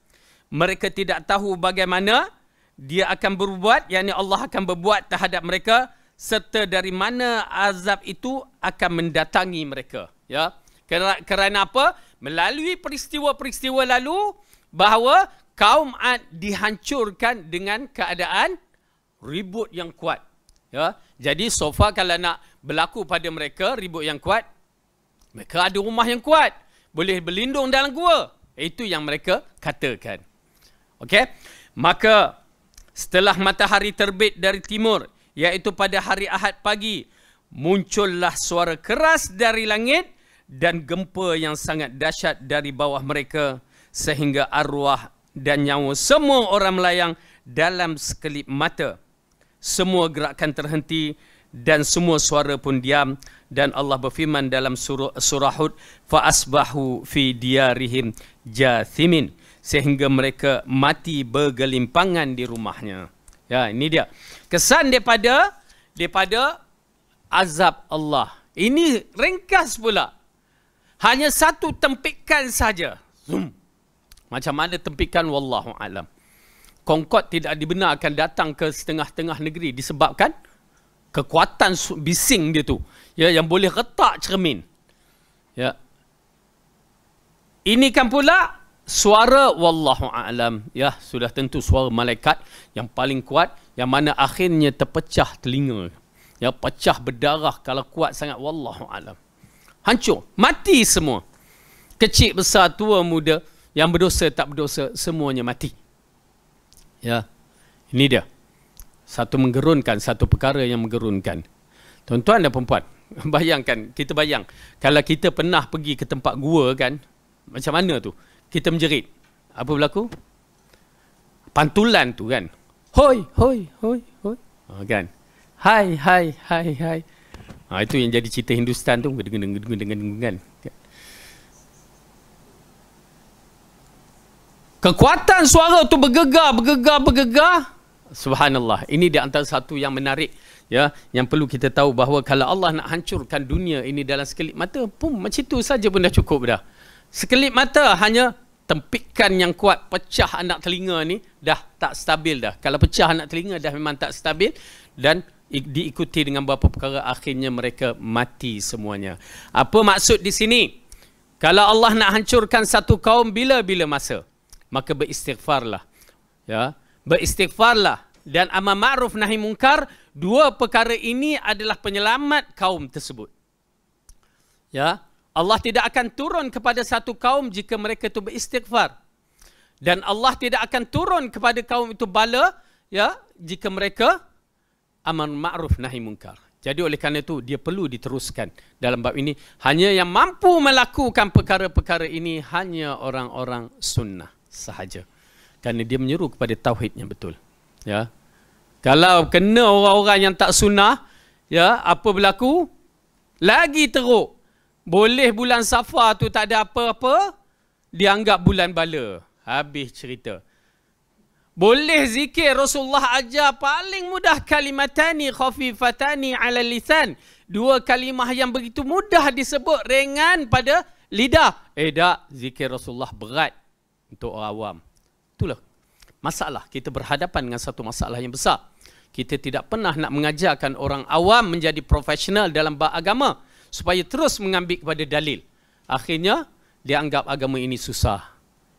Speaker 1: mereka tidak tahu bagaimana dia akan berbuat yakni Allah akan berbuat terhadap mereka serta dari mana azab itu akan mendatangi mereka ya kerana, kerana apa melalui peristiwa-peristiwa lalu bahawa kaum Ad dihancurkan dengan keadaan ribut yang kuat. Ya, jadi sofa kalau nak berlaku pada mereka ribut yang kuat, mereka ada rumah yang kuat, boleh berlindung dalam gua. Itu yang mereka katakan. Okey. Maka setelah matahari terbit dari timur, iaitu pada hari Ahad pagi, muncullah suara keras dari langit dan gempa yang sangat dahsyat dari bawah mereka sehingga arwah dan nyawa semua orang melayang dalam sekelip mata. Semua gerakan terhenti dan semua suara pun diam dan Allah berfirman dalam surah surah Hud fa asbahu fi diarihim jathimin sehingga mereka mati bergelimpangan di rumahnya. Ya, ini dia. Kesan daripada daripada azab Allah. Ini ringkas pula hanya satu tempikan saja. Zoom. Macam mana tempikan wallahu alam. Kongkot tidak dibenarkan datang ke setengah-tengah negeri disebabkan kekuatan bising dia tu. Ya yang boleh retak cermin. Ya. Ini kan pula suara wallahu alam. Ya sudah tentu suara malaikat yang paling kuat yang mana akhirnya terpecah telinga. Ya pecah berdarah kalau kuat sangat wallahu alam hancur mati semua kecil besar tua muda yang berdosa tak berdosa semuanya mati ya ini dia satu menggerunkan satu perkara yang menggerunkan tuan-tuan dan perempuan bayangkan kita bayang kalau kita pernah pergi ke tempat gua kan macam mana tu kita menjerit apa berlaku pantulan tu kan hoi hoi hoi hoi oh, kan hai hai hai hai Ha, itu yang jadi cerita Hindustan tu dengan dengan dengan dengan dengan Kekuatan suara tu bergegar, bergegar, bergegar. Subhanallah. Ini di antara satu yang menarik. Ya, yang perlu kita tahu bahawa kalau Allah nak hancurkan dunia ini dalam sekelip mata, pum, macam itu saja pun dah cukup dah. Sekelip mata hanya tempikan yang kuat pecah anak telinga ni dah tak stabil dah. Kalau pecah anak telinga dah memang tak stabil dan diikuti dengan beberapa perkara akhirnya mereka mati semuanya. Apa maksud di sini? Kalau Allah nak hancurkan satu kaum bila-bila masa, maka beristighfarlah. Ya, beristighfarlah dan amar ma'ruf nahi mungkar, dua perkara ini adalah penyelamat kaum tersebut. Ya, Allah tidak akan turun kepada satu kaum jika mereka itu beristighfar. Dan Allah tidak akan turun kepada kaum itu bala ya jika mereka amar ma'ruf nahi mungkar. Jadi oleh kerana itu dia perlu diteruskan dalam bab ini. Hanya yang mampu melakukan perkara-perkara ini hanya orang-orang sunnah sahaja. Kerana dia menyuruh kepada tauhid yang betul. Ya. Kalau kena orang-orang yang tak sunnah, ya, apa berlaku? Lagi teruk. Boleh bulan safar tu tak ada apa-apa, dianggap bulan bala. Habis cerita. Boleh zikir Rasulullah aja paling mudah kalimatani khafifatani ala lisan. Dua kalimah yang begitu mudah disebut ringan pada lidah. Eh tak, zikir Rasulullah berat untuk orang awam. Itulah masalah. Kita berhadapan dengan satu masalah yang besar. Kita tidak pernah nak mengajarkan orang awam menjadi profesional dalam bab agama. Supaya terus mengambil kepada dalil. Akhirnya, dianggap agama ini susah.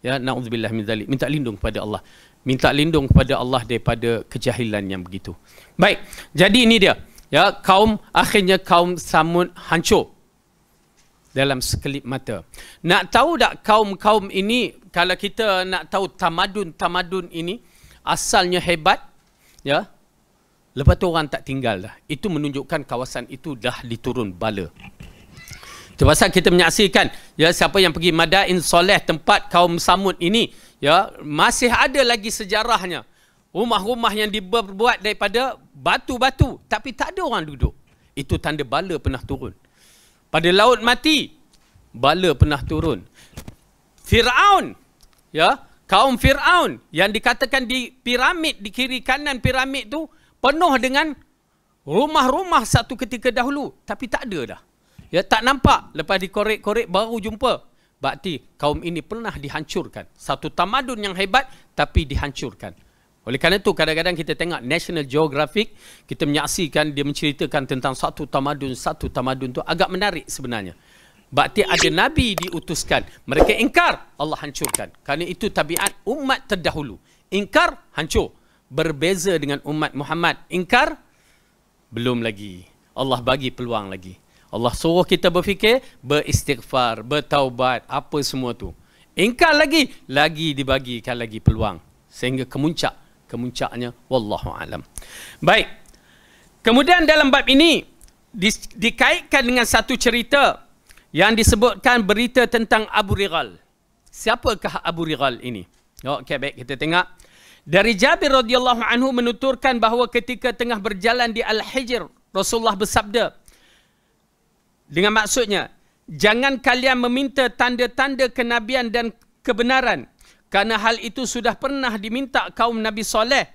Speaker 1: Ya, na'udzubillah min zalik. Minta lindung kepada Allah minta lindung kepada Allah daripada kejahilan yang begitu. Baik, jadi ini dia. Ya, kaum akhirnya kaum Samud hancur dalam sekelip mata. Nak tahu tak kaum-kaum ini kalau kita nak tahu tamadun-tamadun ini asalnya hebat, ya. Lepas tu orang tak tinggal dah. Itu menunjukkan kawasan itu dah diturun bala. Itu pasal kita menyaksikan ya siapa yang pergi Madain Soleh tempat kaum Samud ini ya masih ada lagi sejarahnya. Rumah-rumah yang dibuat daripada batu-batu tapi tak ada orang duduk. Itu tanda bala pernah turun. Pada laut mati bala pernah turun. Firaun ya kaum Firaun yang dikatakan di piramid di kiri kanan piramid tu penuh dengan rumah-rumah satu ketika dahulu tapi tak ada dah. Ya tak nampak lepas dikorek-korek baru jumpa. Bakti kaum ini pernah dihancurkan. Satu tamadun yang hebat tapi dihancurkan. Oleh kerana itu kadang-kadang kita tengok National Geographic, kita menyaksikan dia menceritakan tentang satu tamadun, satu tamadun tu agak menarik sebenarnya. Bakti ada Nabi diutuskan, mereka ingkar, Allah hancurkan. Karena itu tabiat umat terdahulu. Ingkar, hancur. Berbeza dengan umat Muhammad. Ingkar, belum lagi. Allah bagi peluang lagi. Allah suruh kita berfikir, beristighfar, bertaubat, apa semua tu. Ingkar lagi, lagi dibagikan lagi peluang. Sehingga kemuncak, kemuncaknya wallahu alam. Baik. Kemudian dalam bab ini di, dikaitkan dengan satu cerita yang disebutkan berita tentang Abu Rigal. Siapakah Abu Rigal ini? Oh, okey, baik kita tengok. Dari Jabir radhiyallahu anhu menuturkan bahawa ketika tengah berjalan di Al-Hijr, Rasulullah bersabda, dengan maksudnya, jangan kalian meminta tanda-tanda kenabian dan kebenaran. Kerana hal itu sudah pernah diminta kaum Nabi Saleh.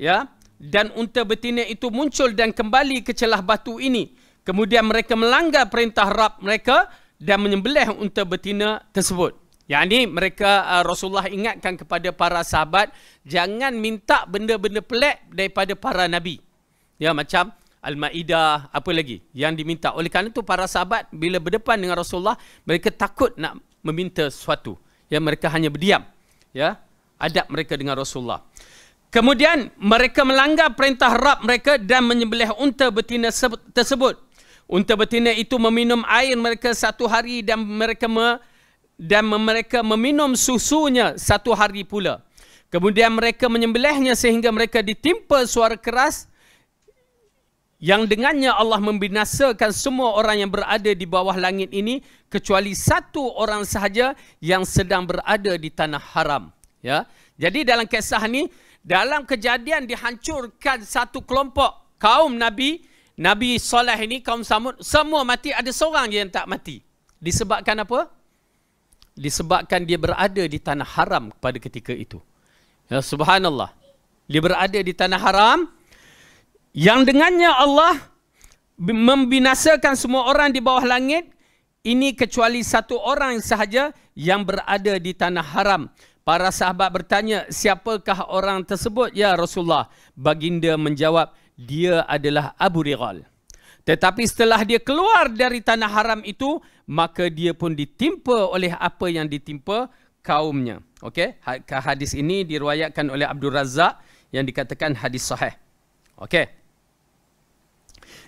Speaker 1: Ya, dan unta betina itu muncul dan kembali ke celah batu ini. Kemudian mereka melanggar perintah Rab mereka dan menyembelih unta betina tersebut. Yang ini mereka uh, Rasulullah ingatkan kepada para sahabat jangan minta benda-benda pelik daripada para nabi. Ya macam Al-Ma'idah, apa lagi yang diminta. Oleh kerana itu, para sahabat bila berdepan dengan Rasulullah, mereka takut nak meminta sesuatu. Ya, mereka hanya berdiam. Ya, adab mereka dengan Rasulullah. Kemudian, mereka melanggar perintah Rab mereka dan menyembelih unta betina tersebut. Unta betina itu meminum air mereka satu hari dan mereka me, dan mereka meminum susunya satu hari pula. Kemudian mereka menyembelihnya sehingga mereka ditimpa suara keras yang dengannya Allah membinasakan semua orang yang berada di bawah langit ini kecuali satu orang sahaja yang sedang berada di tanah haram ya jadi dalam kisah ni dalam kejadian dihancurkan satu kelompok kaum nabi nabi soleh ini kaum samud semua mati ada seorang je yang tak mati disebabkan apa disebabkan dia berada di tanah haram pada ketika itu ya subhanallah dia berada di tanah haram yang dengannya Allah membinasakan semua orang di bawah langit ini kecuali satu orang sahaja yang berada di tanah haram para sahabat bertanya siapakah orang tersebut ya Rasulullah baginda menjawab dia adalah Abu Rigal tetapi setelah dia keluar dari tanah haram itu maka dia pun ditimpa oleh apa yang ditimpa kaumnya okey ha-, hadis ini diriwayatkan oleh Abdul Razak yang dikatakan hadis sahih okey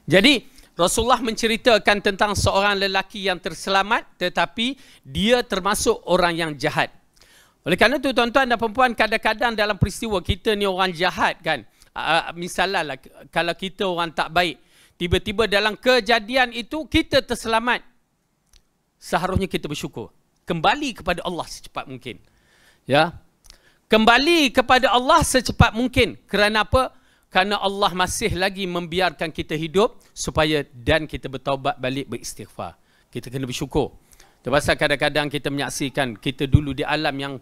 Speaker 1: jadi Rasulullah menceritakan tentang seorang lelaki yang terselamat tetapi dia termasuk orang yang jahat. Oleh kerana itu tuan-tuan dan perempuan kadang-kadang dalam peristiwa kita ni orang jahat kan. Uh, misalnya lah, kalau kita orang tak baik. Tiba-tiba dalam kejadian itu kita terselamat. Seharusnya kita bersyukur. Kembali kepada Allah secepat mungkin. Ya. Kembali kepada Allah secepat mungkin. Kerana apa? kerana Allah masih lagi membiarkan kita hidup supaya dan kita bertaubat balik beristighfar. Kita kena bersyukur. Sebab kadang-kadang kita menyaksikan kita dulu di alam yang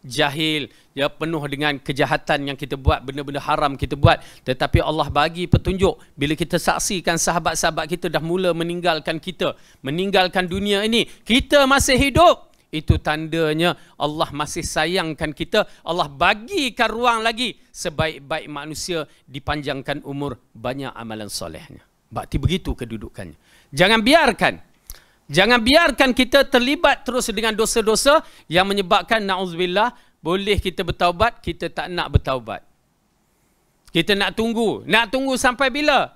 Speaker 1: jahil, yang penuh dengan kejahatan yang kita buat, benda-benda haram kita buat. Tetapi Allah bagi petunjuk bila kita saksikan sahabat-sahabat kita dah mula meninggalkan kita, meninggalkan dunia ini, kita masih hidup itu tandanya Allah masih sayangkan kita Allah bagikan ruang lagi sebaik-baik manusia dipanjangkan umur banyak amalan solehnya bakti begitu kedudukannya jangan biarkan jangan biarkan kita terlibat terus dengan dosa-dosa yang menyebabkan naudzubillah boleh kita bertaubat kita tak nak bertaubat kita nak tunggu nak tunggu sampai bila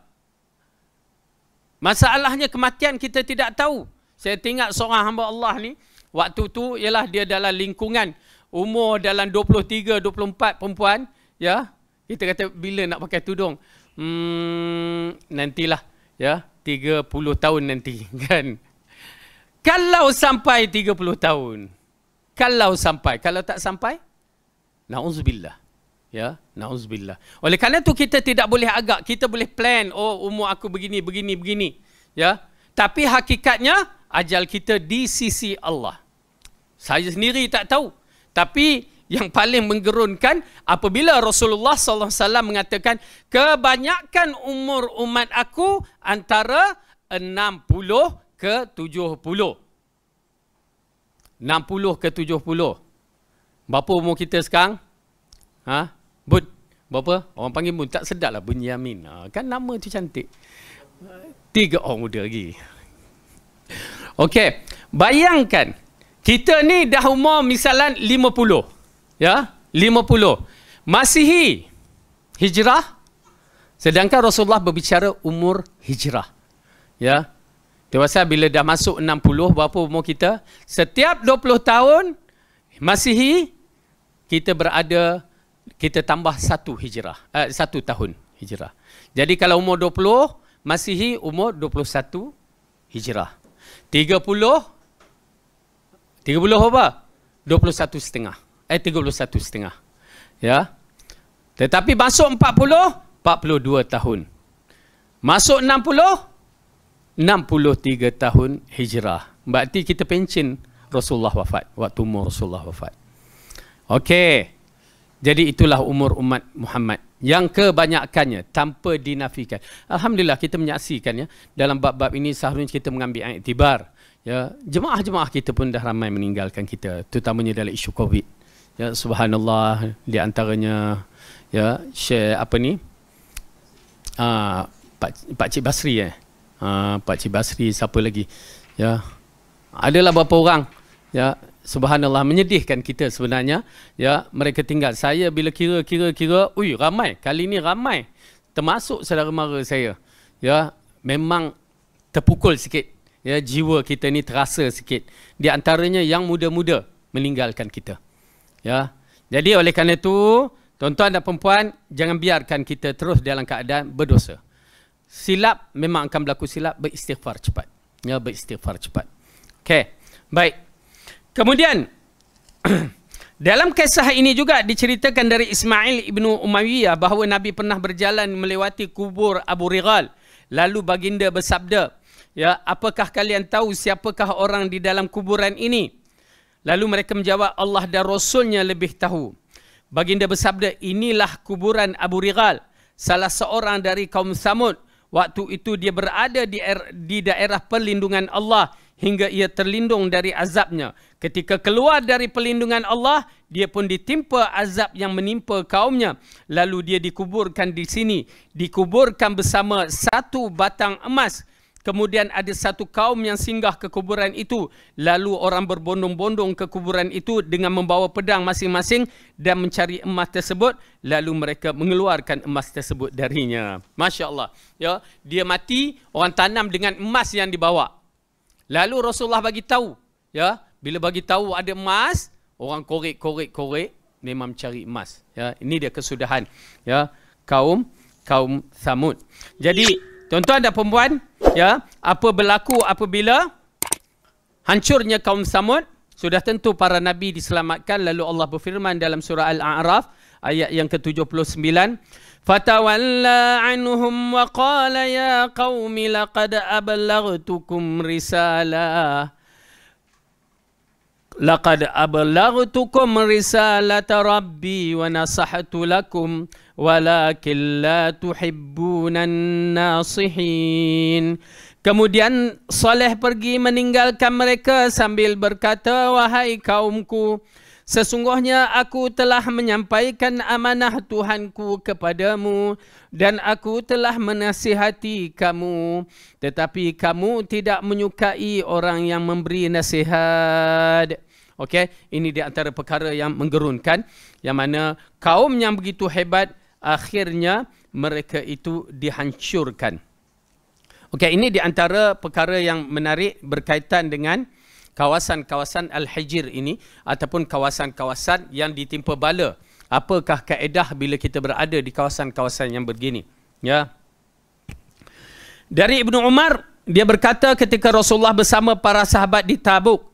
Speaker 1: masalahnya kematian kita tidak tahu saya tengok seorang hamba Allah ni Waktu tu ialah dia dalam lingkungan umur dalam 23 24 perempuan ya. Kita kata bila nak pakai tudung? Hmm nantilah ya. 30 tahun nanti kan. Kalau sampai 30 tahun. Kalau sampai, kalau tak sampai nauzubillah ya nauzubillah oleh kerana tu kita tidak boleh agak kita boleh plan oh umur aku begini begini begini ya tapi hakikatnya ajal kita di sisi Allah. Saya sendiri tak tahu. Tapi yang paling menggerunkan apabila Rasulullah sallallahu alaihi wasallam mengatakan kebanyakan umur umat aku antara 60 ke 70. 60 ke 70. Berapa umur kita sekarang? Ha? Bud. Berapa? Orang panggil Bud. Tak sedap lah Bunyamin. Ha, kan nama tu cantik. Tiga orang muda lagi. Okey, bayangkan kita ni dah umur misalan 50. Ya, 50. Masihi hijrah sedangkan Rasulullah berbicara umur hijrah. Ya. Dewasa bila dah masuk 60 berapa umur kita? Setiap 20 tahun Masihi kita berada kita tambah satu hijrah eh, satu tahun hijrah. Jadi kalau umur 20 Masihi umur 21 hijrah. 30 puluh apa? 21 setengah. Eh, 31 setengah. Ya. Tetapi masuk 40, 42 tahun. Masuk 60, 63 tahun hijrah. Berarti kita pencin Rasulullah wafat. Waktu umur Rasulullah wafat. Okey. Jadi itulah umur umat Muhammad yang kebanyakannya tanpa dinafikan. Alhamdulillah kita menyaksikan ya dalam bab-bab ini seharusnya kita mengambil iktibar ya jemaah-jemaah kita pun dah ramai meninggalkan kita terutamanya dalam isu Covid. Ya subhanallah di antaranya ya share apa ni? Ah Pak Pak Cik Basri eh. Ah Pak Cik Basri siapa lagi? Ya. Adalah beberapa orang ya subhanallah menyedihkan kita sebenarnya ya mereka tinggal saya bila kira-kira kira ui ramai kali ini ramai termasuk saudara mara saya ya memang terpukul sikit ya jiwa kita ni terasa sikit di antaranya yang muda-muda meninggalkan kita ya jadi oleh kerana itu tuan-tuan dan puan jangan biarkan kita terus dalam keadaan berdosa silap memang akan berlaku silap beristighfar cepat ya beristighfar cepat okey baik Kemudian dalam kisah ini juga diceritakan dari Ismail ibnu Umayyah bahawa Nabi pernah berjalan melewati kubur Abu Rigal. Lalu baginda bersabda, ya apakah kalian tahu siapakah orang di dalam kuburan ini? Lalu mereka menjawab Allah dan Rasulnya lebih tahu. Baginda bersabda, inilah kuburan Abu Rigal, salah seorang dari kaum Samud. Waktu itu dia berada di er, daerah perlindungan Allah hingga ia terlindung dari azabnya. Ketika keluar dari pelindungan Allah, dia pun ditimpa azab yang menimpa kaumnya. Lalu dia dikuburkan di sini. Dikuburkan bersama satu batang emas. Kemudian ada satu kaum yang singgah ke kuburan itu. Lalu orang berbondong-bondong ke kuburan itu dengan membawa pedang masing-masing dan mencari emas tersebut. Lalu mereka mengeluarkan emas tersebut darinya. Masya Allah. Ya, dia mati, orang tanam dengan emas yang dibawa. Lalu Rasulullah bagi tahu, ya, bila bagi tahu ada emas, orang korek-korek-korek memang cari emas. Ya, ini dia kesudahan, ya, kaum kaum Samud. Jadi, tuan-tuan dan puan ya, apa berlaku apabila hancurnya kaum Samud? Sudah tentu para nabi diselamatkan lalu Allah berfirman dalam surah Al-A'raf ayat yang ke-79 فتولى عنهم وقال يا قوم لقد أبلغتكم رسالة لقد أبلغتكم رسالة ربي ونصحت لكم ولكن لا تحبون الناصحين Kemudian Saleh pergi meninggalkan mereka sambil berkata, Wahai kaumku, Sesungguhnya aku telah menyampaikan amanah Tuhanku kepadamu dan aku telah menasihati kamu. Tetapi kamu tidak menyukai orang yang memberi nasihat. Okey, ini di antara perkara yang menggerunkan yang mana kaum yang begitu hebat akhirnya mereka itu dihancurkan. Okey, ini di antara perkara yang menarik berkaitan dengan kawasan-kawasan al Hijir ini ataupun kawasan-kawasan yang ditimpa bala. Apakah kaedah bila kita berada di kawasan-kawasan yang begini? Ya. Dari Ibn Umar, dia berkata ketika Rasulullah bersama para sahabat di Tabuk,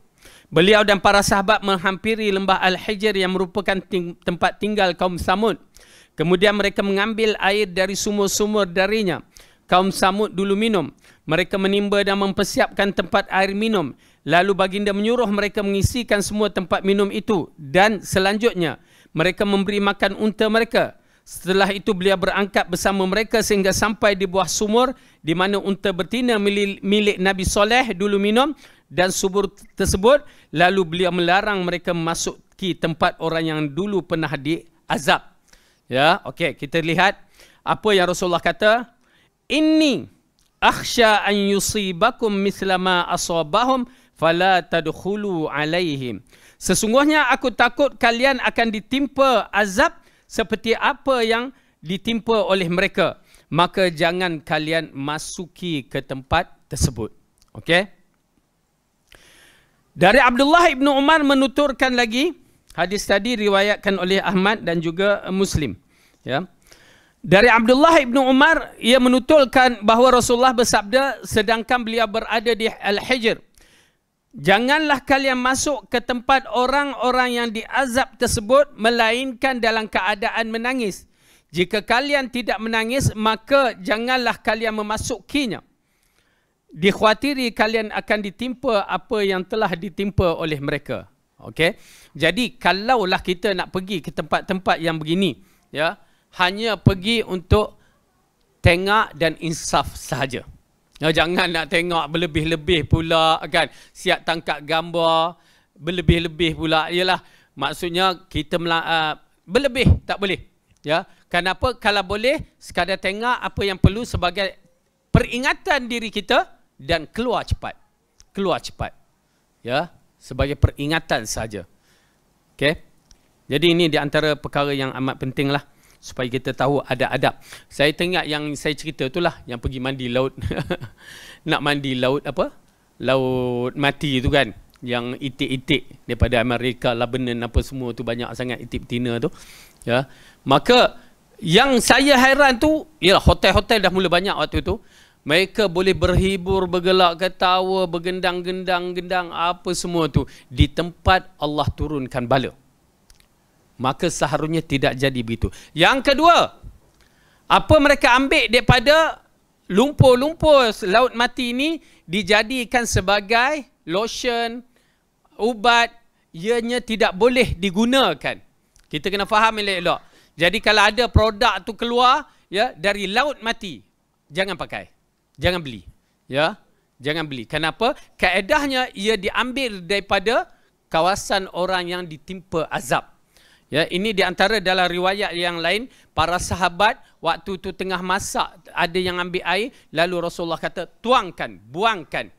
Speaker 1: beliau dan para sahabat menghampiri lembah al Hijir yang merupakan ting- tempat tinggal kaum Samud. Kemudian mereka mengambil air dari sumur-sumur darinya. Kaum Samud dulu minum. Mereka menimba dan mempersiapkan tempat air minum. Lalu baginda menyuruh mereka mengisikan semua tempat minum itu dan selanjutnya mereka memberi makan unta mereka. Setelah itu beliau berangkat bersama mereka sehingga sampai di buah sumur di mana unta betina milik Nabi Soleh dulu minum dan subur tersebut. Lalu beliau melarang mereka masuk ke tempat orang yang dulu pernah di azab. Ya, okay kita lihat apa yang Rasulullah kata. Ini akhsha an yusibakum mislama asabahum fala tadkhulu alaihim sesungguhnya aku takut kalian akan ditimpa azab seperti apa yang ditimpa oleh mereka maka jangan kalian masuki ke tempat tersebut okey dari Abdullah ibnu Umar menuturkan lagi hadis tadi riwayatkan oleh Ahmad dan juga Muslim ya dari Abdullah ibnu Umar ia menuturkan bahawa Rasulullah bersabda sedangkan beliau berada di Al-Hijr Janganlah kalian masuk ke tempat orang-orang yang diazab tersebut melainkan dalam keadaan menangis. Jika kalian tidak menangis, maka janganlah kalian memasukinya. Dikhawatiri kalian akan ditimpa apa yang telah ditimpa oleh mereka. Okay. Jadi kalaulah kita nak pergi ke tempat-tempat yang begini, ya, hanya pergi untuk tengok dan insaf sahaja. Ya, jangan nak tengok berlebih-lebih pula kan. Siap tangkap gambar berlebih-lebih pula. Yalah, maksudnya kita mela- uh, berlebih tak boleh. Ya. Kenapa? Kalau boleh sekadar tengok apa yang perlu sebagai peringatan diri kita dan keluar cepat. Keluar cepat. Ya, sebagai peringatan saja. Okey. Jadi ini di antara perkara yang amat pentinglah supaya kita tahu ada adab. Saya teringat yang saya cerita tu lah yang pergi mandi laut. Nak mandi laut apa? Laut mati itu kan yang itik-itik daripada Amerika, Lebanon lah, apa semua tu banyak sangat itik betina tu. Ya. Maka yang saya hairan tu ialah hotel-hotel dah mula banyak waktu tu. Mereka boleh berhibur, bergelak ketawa, bergendang-gendang, gendang apa semua tu di tempat Allah turunkan bala maka seharusnya tidak jadi begitu. Yang kedua, apa mereka ambil daripada lumpur-lumpur laut mati ini dijadikan sebagai lotion, ubat, ianya tidak boleh digunakan. Kita kena faham elok-elok. Jadi kalau ada produk tu keluar ya dari laut mati, jangan pakai. Jangan beli. Ya. Jangan beli. Kenapa? Kaedahnya ia diambil daripada kawasan orang yang ditimpa azab. Ya, ini di antara dalam riwayat yang lain para sahabat waktu tu tengah masak ada yang ambil air lalu Rasulullah kata tuangkan, buangkan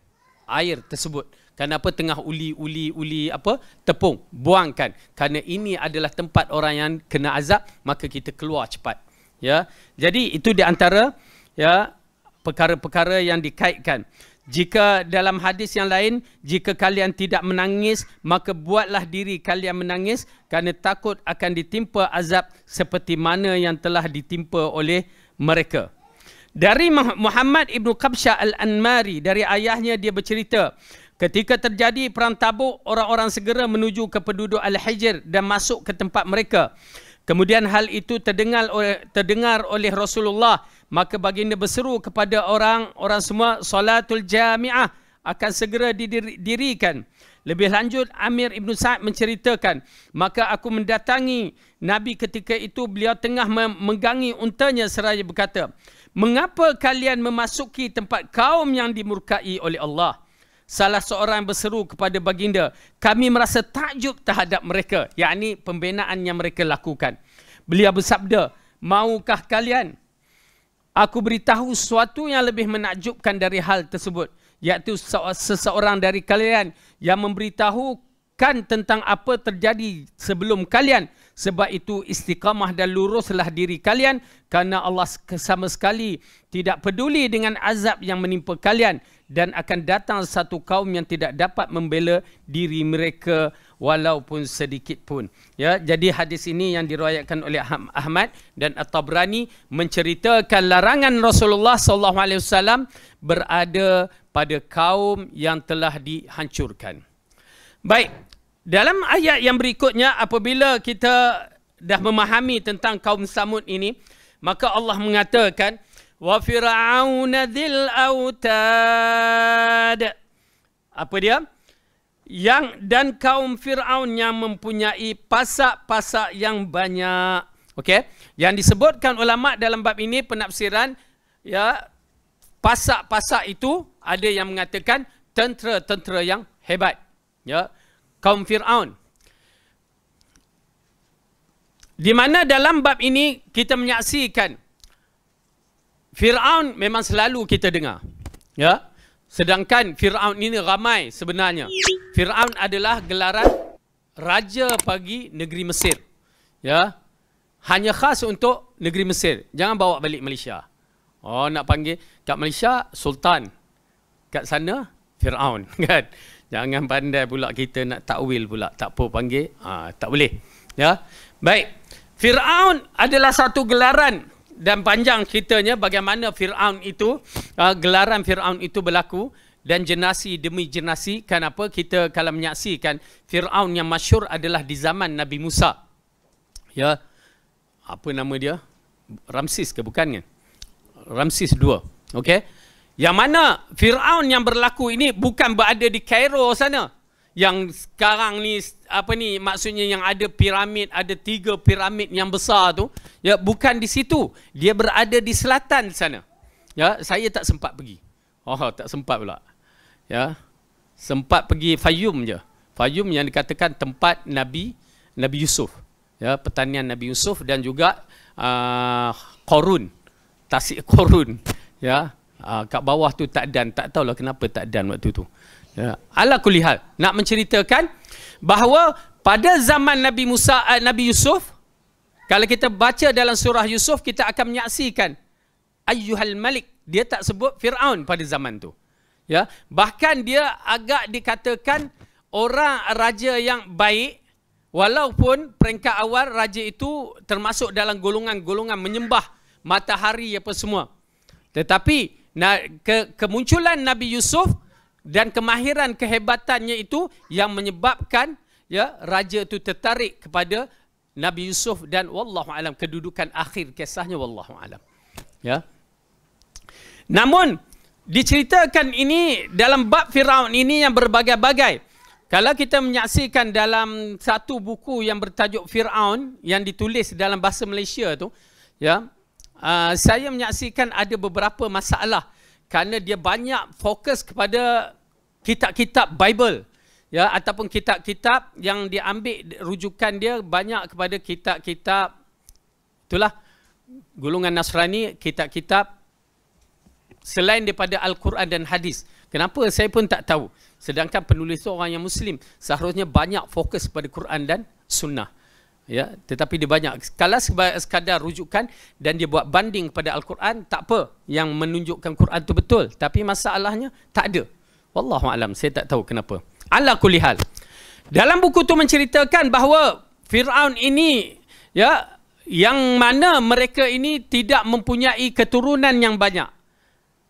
Speaker 1: air tersebut. Kenapa tengah uli-uli uli apa? tepung, buangkan. Karena ini adalah tempat orang yang kena azab, maka kita keluar cepat. Ya. Jadi itu di antara ya perkara-perkara yang dikaitkan. Jika dalam hadis yang lain, jika kalian tidak menangis, maka buatlah diri kalian menangis kerana takut akan ditimpa azab seperti mana yang telah ditimpa oleh mereka. Dari Muhammad Ibn Qabsha Al-Anmari, dari ayahnya dia bercerita, ketika terjadi perang tabuk, orang-orang segera menuju ke penduduk Al-Hijr dan masuk ke tempat mereka. Mereka. Kemudian hal itu terdengar oleh, terdengar oleh Rasulullah. Maka baginda berseru kepada orang orang semua, Salatul Jami'ah akan segera didirikan. Lebih lanjut, Amir Ibn Sa'ad menceritakan, Maka aku mendatangi Nabi ketika itu, beliau tengah menggangi untanya seraya berkata, Mengapa kalian memasuki tempat kaum yang dimurkai oleh Allah? salah seorang berseru kepada baginda, kami merasa takjub terhadap mereka, yakni pembinaan yang mereka lakukan. Beliau bersabda, maukah kalian? Aku beritahu sesuatu yang lebih menakjubkan dari hal tersebut, iaitu seseorang dari kalian yang memberitahukan tentang apa terjadi sebelum kalian, sebab itu istiqamah dan luruslah diri kalian kerana Allah sama sekali tidak peduli dengan azab yang menimpa kalian dan akan datang satu kaum yang tidak dapat membela diri mereka walaupun sedikit pun. Ya, jadi hadis ini yang diriwayatkan oleh Ahmad dan At-Tabrani menceritakan larangan Rasulullah SAW berada pada kaum yang telah dihancurkan. Baik, dalam ayat yang berikutnya apabila kita dah memahami tentang kaum Samud ini, maka Allah mengatakan wa fir'auna dzil autad. Apa dia? Yang dan kaum Firaun yang mempunyai pasak-pasak yang banyak. Okey. Yang disebutkan ulama dalam bab ini penafsiran ya pasak-pasak itu ada yang mengatakan tentera-tentera yang hebat. Ya kaum Fir'aun. Di mana dalam bab ini kita menyaksikan Fir'aun memang selalu kita dengar. Ya? Sedangkan Fir'aun ini ramai sebenarnya. Fir'aun adalah gelaran Raja bagi negeri Mesir. Ya? Hanya khas untuk negeri Mesir. Jangan bawa balik Malaysia. Oh, nak panggil kat Malaysia, Sultan. Kat sana, Fir'aun. Kan? Jangan pandai pula kita nak takwil pula. Tak apa panggil. Ha, tak boleh. Ya. Baik. Fir'aun adalah satu gelaran dan panjang ceritanya bagaimana Fir'aun itu, uh, gelaran Fir'aun itu berlaku dan jenasi demi jenasi. Kenapa kita kalau menyaksikan Fir'aun yang masyur adalah di zaman Nabi Musa. Ya. Apa nama dia? Ramses ke bukannya kan? Ramses 2. Okey. Yang mana Firaun yang berlaku ini bukan berada di Kairo sana. Yang sekarang ni apa ni maksudnya yang ada piramid, ada tiga piramid yang besar tu, ya bukan di situ. Dia berada di selatan sana. Ya, saya tak sempat pergi. Oh, tak sempat pula. Ya. Sempat pergi Fayum je. Fayum yang dikatakan tempat Nabi Nabi Yusuf. Ya, pertanian Nabi Yusuf dan juga uh, Korun. Tasik Korun. Ya, uh, kat bawah tu tak dan tak tahulah kenapa tak dan waktu tu ya ala nak menceritakan bahawa pada zaman Nabi Musa uh, Nabi Yusuf kalau kita baca dalam surah Yusuf kita akan menyaksikan ayyuhal malik dia tak sebut Firaun pada zaman tu ya bahkan dia agak dikatakan orang raja yang baik walaupun peringkat awal raja itu termasuk dalam golongan-golongan menyembah matahari apa semua tetapi ke kemunculan Nabi Yusuf dan kemahiran kehebatannya itu yang menyebabkan ya raja itu tertarik kepada Nabi Yusuf dan wallahu alam kedudukan akhir kisahnya wallahu alam. Ya. Namun diceritakan ini dalam bab Firaun ini yang berbagai-bagai. Kalau kita menyaksikan dalam satu buku yang bertajuk Firaun yang ditulis dalam bahasa Malaysia tu, ya, uh, saya menyaksikan ada beberapa masalah kerana dia banyak fokus kepada kitab-kitab Bible ya ataupun kitab-kitab yang diambil rujukan dia banyak kepada kitab-kitab itulah golongan Nasrani kitab-kitab selain daripada Al-Quran dan hadis kenapa saya pun tak tahu sedangkan penulis itu orang yang muslim seharusnya banyak fokus pada Quran dan sunnah ya tetapi dia banyak kalau sekadar rujukan dan dia buat banding kepada al-Quran tak apa yang menunjukkan Quran tu betul tapi masalahnya tak ada wallahu alam saya tak tahu kenapa ala kulli hal dalam buku tu menceritakan bahawa Firaun ini ya yang mana mereka ini tidak mempunyai keturunan yang banyak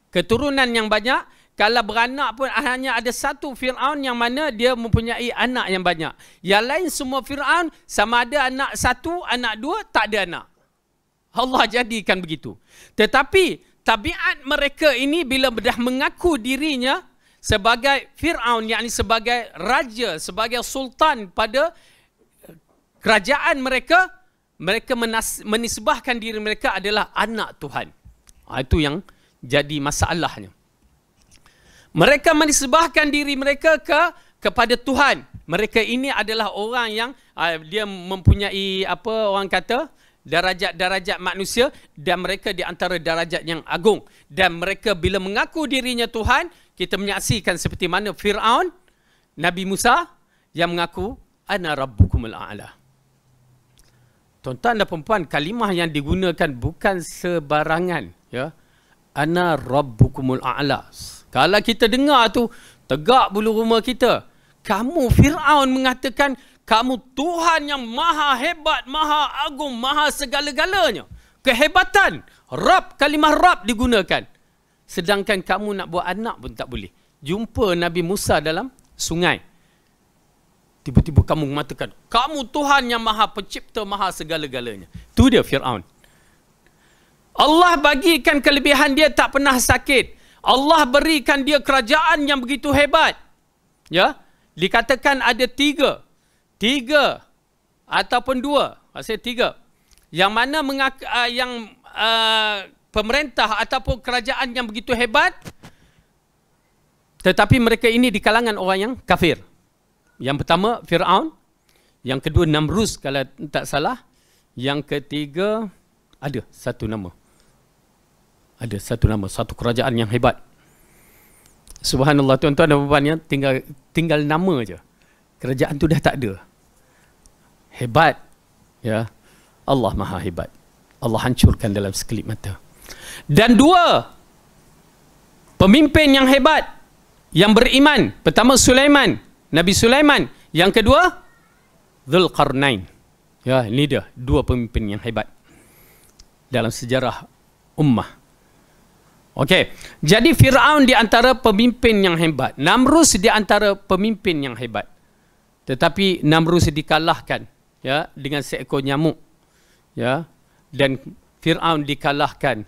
Speaker 1: keturunan yang banyak kalau beranak pun hanya ada satu Fir'aun yang mana dia mempunyai anak yang banyak. Yang lain semua Fir'aun sama ada anak satu, anak dua, tak ada anak. Allah jadikan begitu. Tetapi tabiat mereka ini bila dah mengaku dirinya sebagai Fir'aun, yakni sebagai raja, sebagai sultan pada kerajaan mereka, mereka menisbahkan diri mereka adalah anak Tuhan. Ha, itu yang jadi masalahnya mereka menisbahkan diri mereka ke kepada Tuhan mereka ini adalah orang yang uh, dia mempunyai apa orang kata darajat-darajat manusia dan mereka di antara darajat yang agung dan mereka bila mengaku dirinya Tuhan kita menyaksikan seperti mana Firaun Nabi Musa yang mengaku ana rabbukumul a'la Tuan-tuan dan puan kalimah yang digunakan bukan sebarangan ya ana rabbukumul a'la kalau kita dengar tu, tegak bulu rumah kita. Kamu Fir'aun mengatakan, kamu Tuhan yang maha hebat, maha agung, maha segala-galanya. Kehebatan. Rab, kalimah Rab digunakan. Sedangkan kamu nak buat anak pun tak boleh. Jumpa Nabi Musa dalam sungai. Tiba-tiba kamu mengatakan, kamu Tuhan yang maha pencipta, maha segala-galanya. Itu dia Fir'aun. Allah bagikan kelebihan dia tak pernah sakit. Allah berikan dia kerajaan yang begitu hebat. Ya, dikatakan ada tiga, tiga ataupun dua, maksudnya tiga, yang mana mengak- uh, yang uh, pemerintah ataupun kerajaan yang begitu hebat, tetapi mereka ini di kalangan orang yang kafir. Yang pertama Fir'aun, yang kedua Namrus kalau tak salah, yang ketiga ada satu nama ada satu nama, satu kerajaan yang hebat. Subhanallah tuan-tuan dan puan-puan ya, tinggal tinggal nama aja. Kerajaan tu dah tak ada. Hebat. Ya. Allah Maha hebat. Allah hancurkan dalam sekelip mata. Dan dua pemimpin yang hebat yang beriman, pertama Sulaiman, Nabi Sulaiman, yang kedua Zulkarnain. Ya, ini dia dua pemimpin yang hebat dalam sejarah ummah. Okey. Jadi Firaun di antara pemimpin yang hebat. Namrus di antara pemimpin yang hebat. Tetapi Namrus dikalahkan ya dengan seekor nyamuk. Ya. Dan Firaun dikalahkan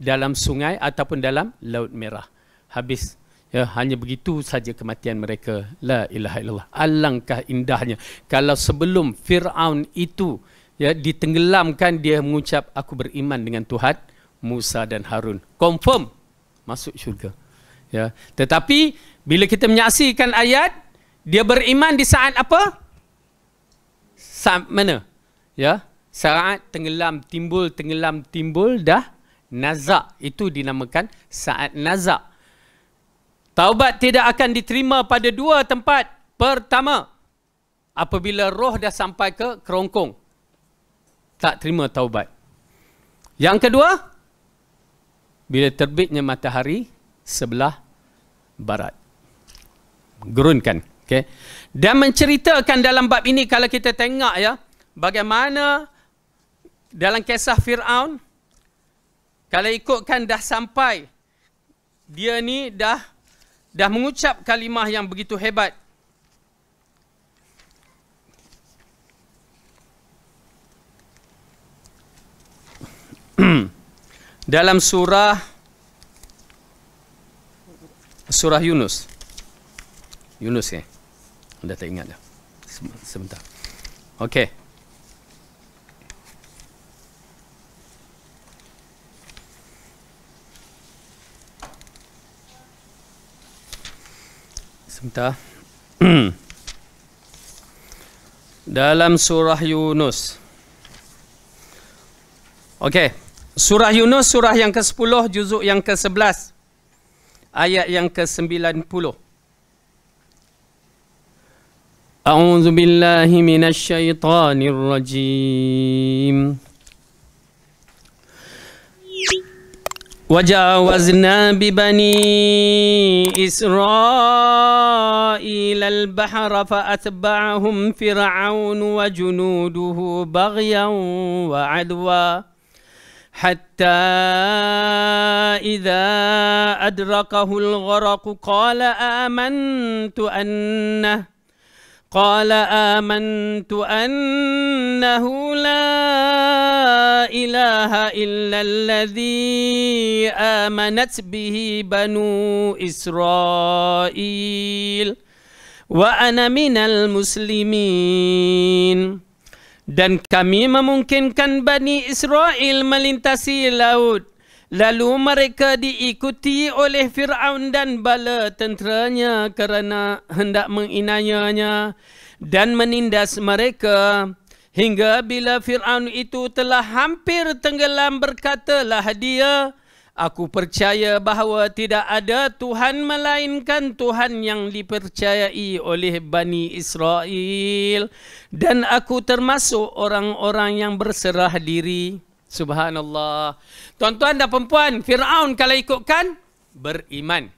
Speaker 1: dalam sungai ataupun dalam laut merah. Habis ya hanya begitu saja kematian mereka. La ilaha illallah. Alangkah indahnya kalau sebelum Firaun itu ya ditenggelamkan dia mengucap aku beriman dengan Tuhan Musa dan Harun confirm masuk syurga ya tetapi bila kita menyaksikan ayat dia beriman di saat apa saat mana ya saat tenggelam timbul tenggelam timbul dah nazak itu dinamakan saat nazak taubat tidak akan diterima pada dua tempat pertama apabila roh dah sampai ke kerongkong tak terima taubat yang kedua bila terbitnya matahari sebelah barat. Gerunkan. Okay. Dan menceritakan dalam bab ini kalau kita tengok ya bagaimana dalam kisah Fir'aun kalau ikutkan dah sampai dia ni dah dah mengucap kalimah yang begitu hebat mm dalam surah surah Yunus. Yunus ya. Anda tak ingat dah. Sebentar. Okey. Sebentar. dalam surah Yunus. Okey. Surah Yunus surah yang ke-10 juzuk yang ke-11 ayat yang ke-90 A'udzu billahi minasyaitonir rajim وجاوزنا ببني إسرائيل البحر فأتبعهم فرعون وجنوده بغيا وعدوا حتى إذا أدركه الغرق قال آمنت أنه قال آمنت أنه لا إله إلا الذي آمنت به بنو إسرائيل وأنا من المسلمين dan kami memungkinkan Bani Israel melintasi laut. Lalu mereka diikuti oleh Fir'aun dan bala tenteranya kerana hendak menginayanya dan menindas mereka. Hingga bila Fir'aun itu telah hampir tenggelam berkatalah dia, Aku percaya bahawa tidak ada Tuhan melainkan Tuhan yang dipercayai oleh Bani Israel. Dan aku termasuk orang-orang yang berserah diri. Subhanallah. Tuan-tuan dan perempuan, Fir'aun kalau ikutkan, beriman.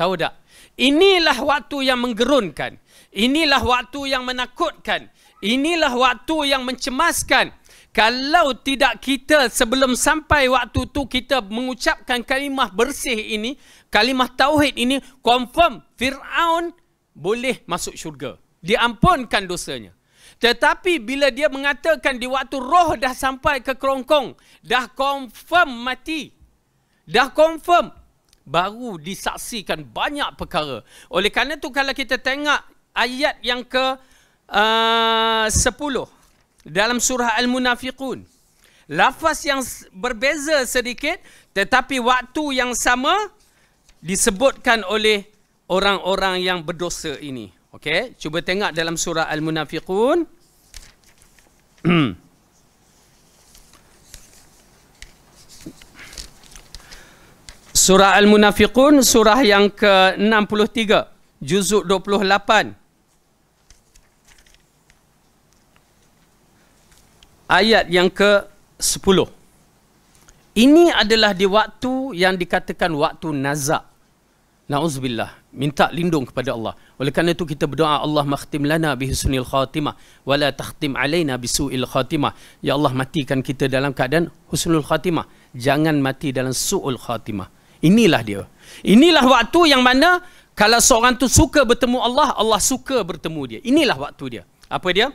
Speaker 1: Tahu tak? Inilah waktu yang menggerunkan. Inilah waktu yang menakutkan. Inilah waktu yang mencemaskan kalau tidak kita sebelum sampai waktu tu kita mengucapkan kalimah bersih ini, kalimah tauhid ini confirm Firaun boleh masuk syurga. Diampunkan dosanya. Tetapi bila dia mengatakan di waktu roh dah sampai ke kerongkong, dah confirm mati. Dah confirm baru disaksikan banyak perkara. Oleh kerana tu kalau kita tengok ayat yang ke uh, dalam surah Al-Munafiqun. Lafaz yang berbeza sedikit tetapi waktu yang sama disebutkan oleh orang-orang yang berdosa ini. Okey, cuba tengok dalam surah Al-Munafiqun. surah Al-Munafiqun, surah yang ke-63, juzuk 28. ayat yang ke-10. Ini adalah di waktu yang dikatakan waktu nazak. Nauzubillah. Minta lindung kepada Allah. Oleh kerana itu kita berdoa Allah makhtim lana bihusnil khatimah. Wala takhtim alaina bisu'il khatimah. Ya Allah matikan kita dalam keadaan husnul khatimah. Jangan mati dalam su'ul khatimah. Inilah dia. Inilah waktu yang mana kalau seorang tu suka bertemu Allah, Allah suka bertemu dia. Inilah waktu dia. Apa Dia.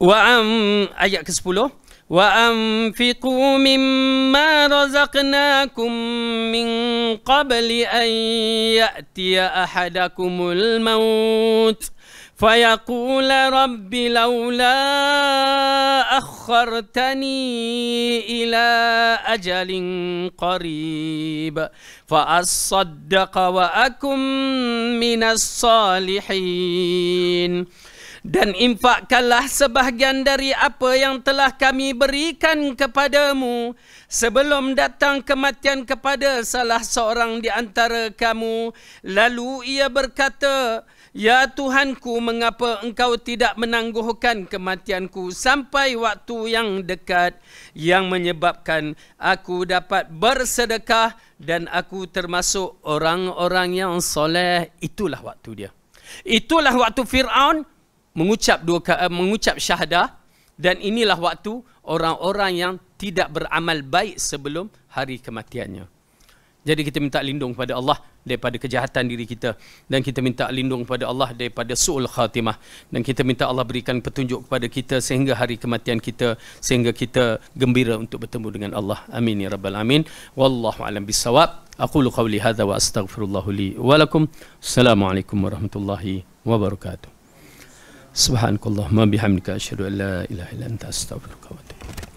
Speaker 1: وأم أي كسبولو وأنفقوا مما رزقناكم من قبل أن يأتي أحدكم الموت فيقول رب لولا أخرتني إلى أجل قريب فأصدق وأكن من الصالحين dan infakkanlah sebahagian dari apa yang telah kami berikan kepadamu sebelum datang kematian kepada salah seorang di antara kamu lalu ia berkata ya tuhanku mengapa engkau tidak menangguhkan kematianku sampai waktu yang dekat yang menyebabkan aku dapat bersedekah dan aku termasuk orang-orang yang soleh itulah waktu dia itulah waktu firaun mengucap dua uh, mengucap syahadah dan inilah waktu orang-orang yang tidak beramal baik sebelum hari kematiannya. Jadi kita minta lindung kepada Allah daripada kejahatan diri kita dan kita minta lindung kepada Allah daripada suul khatimah dan kita minta Allah berikan petunjuk kepada kita sehingga hari kematian kita sehingga kita gembira untuk bertemu dengan Allah. Amin ya rabbal alamin. Wallahu alam bisawab. Aqulu qawli hadza wa astaghfirullah li wa lakum. Assalamualaikum warahmatullahi wabarakatuh. سبحانك اللهم بحمدك أشهد أن لا إله إلا أنت أستغفرك وأتوب إليك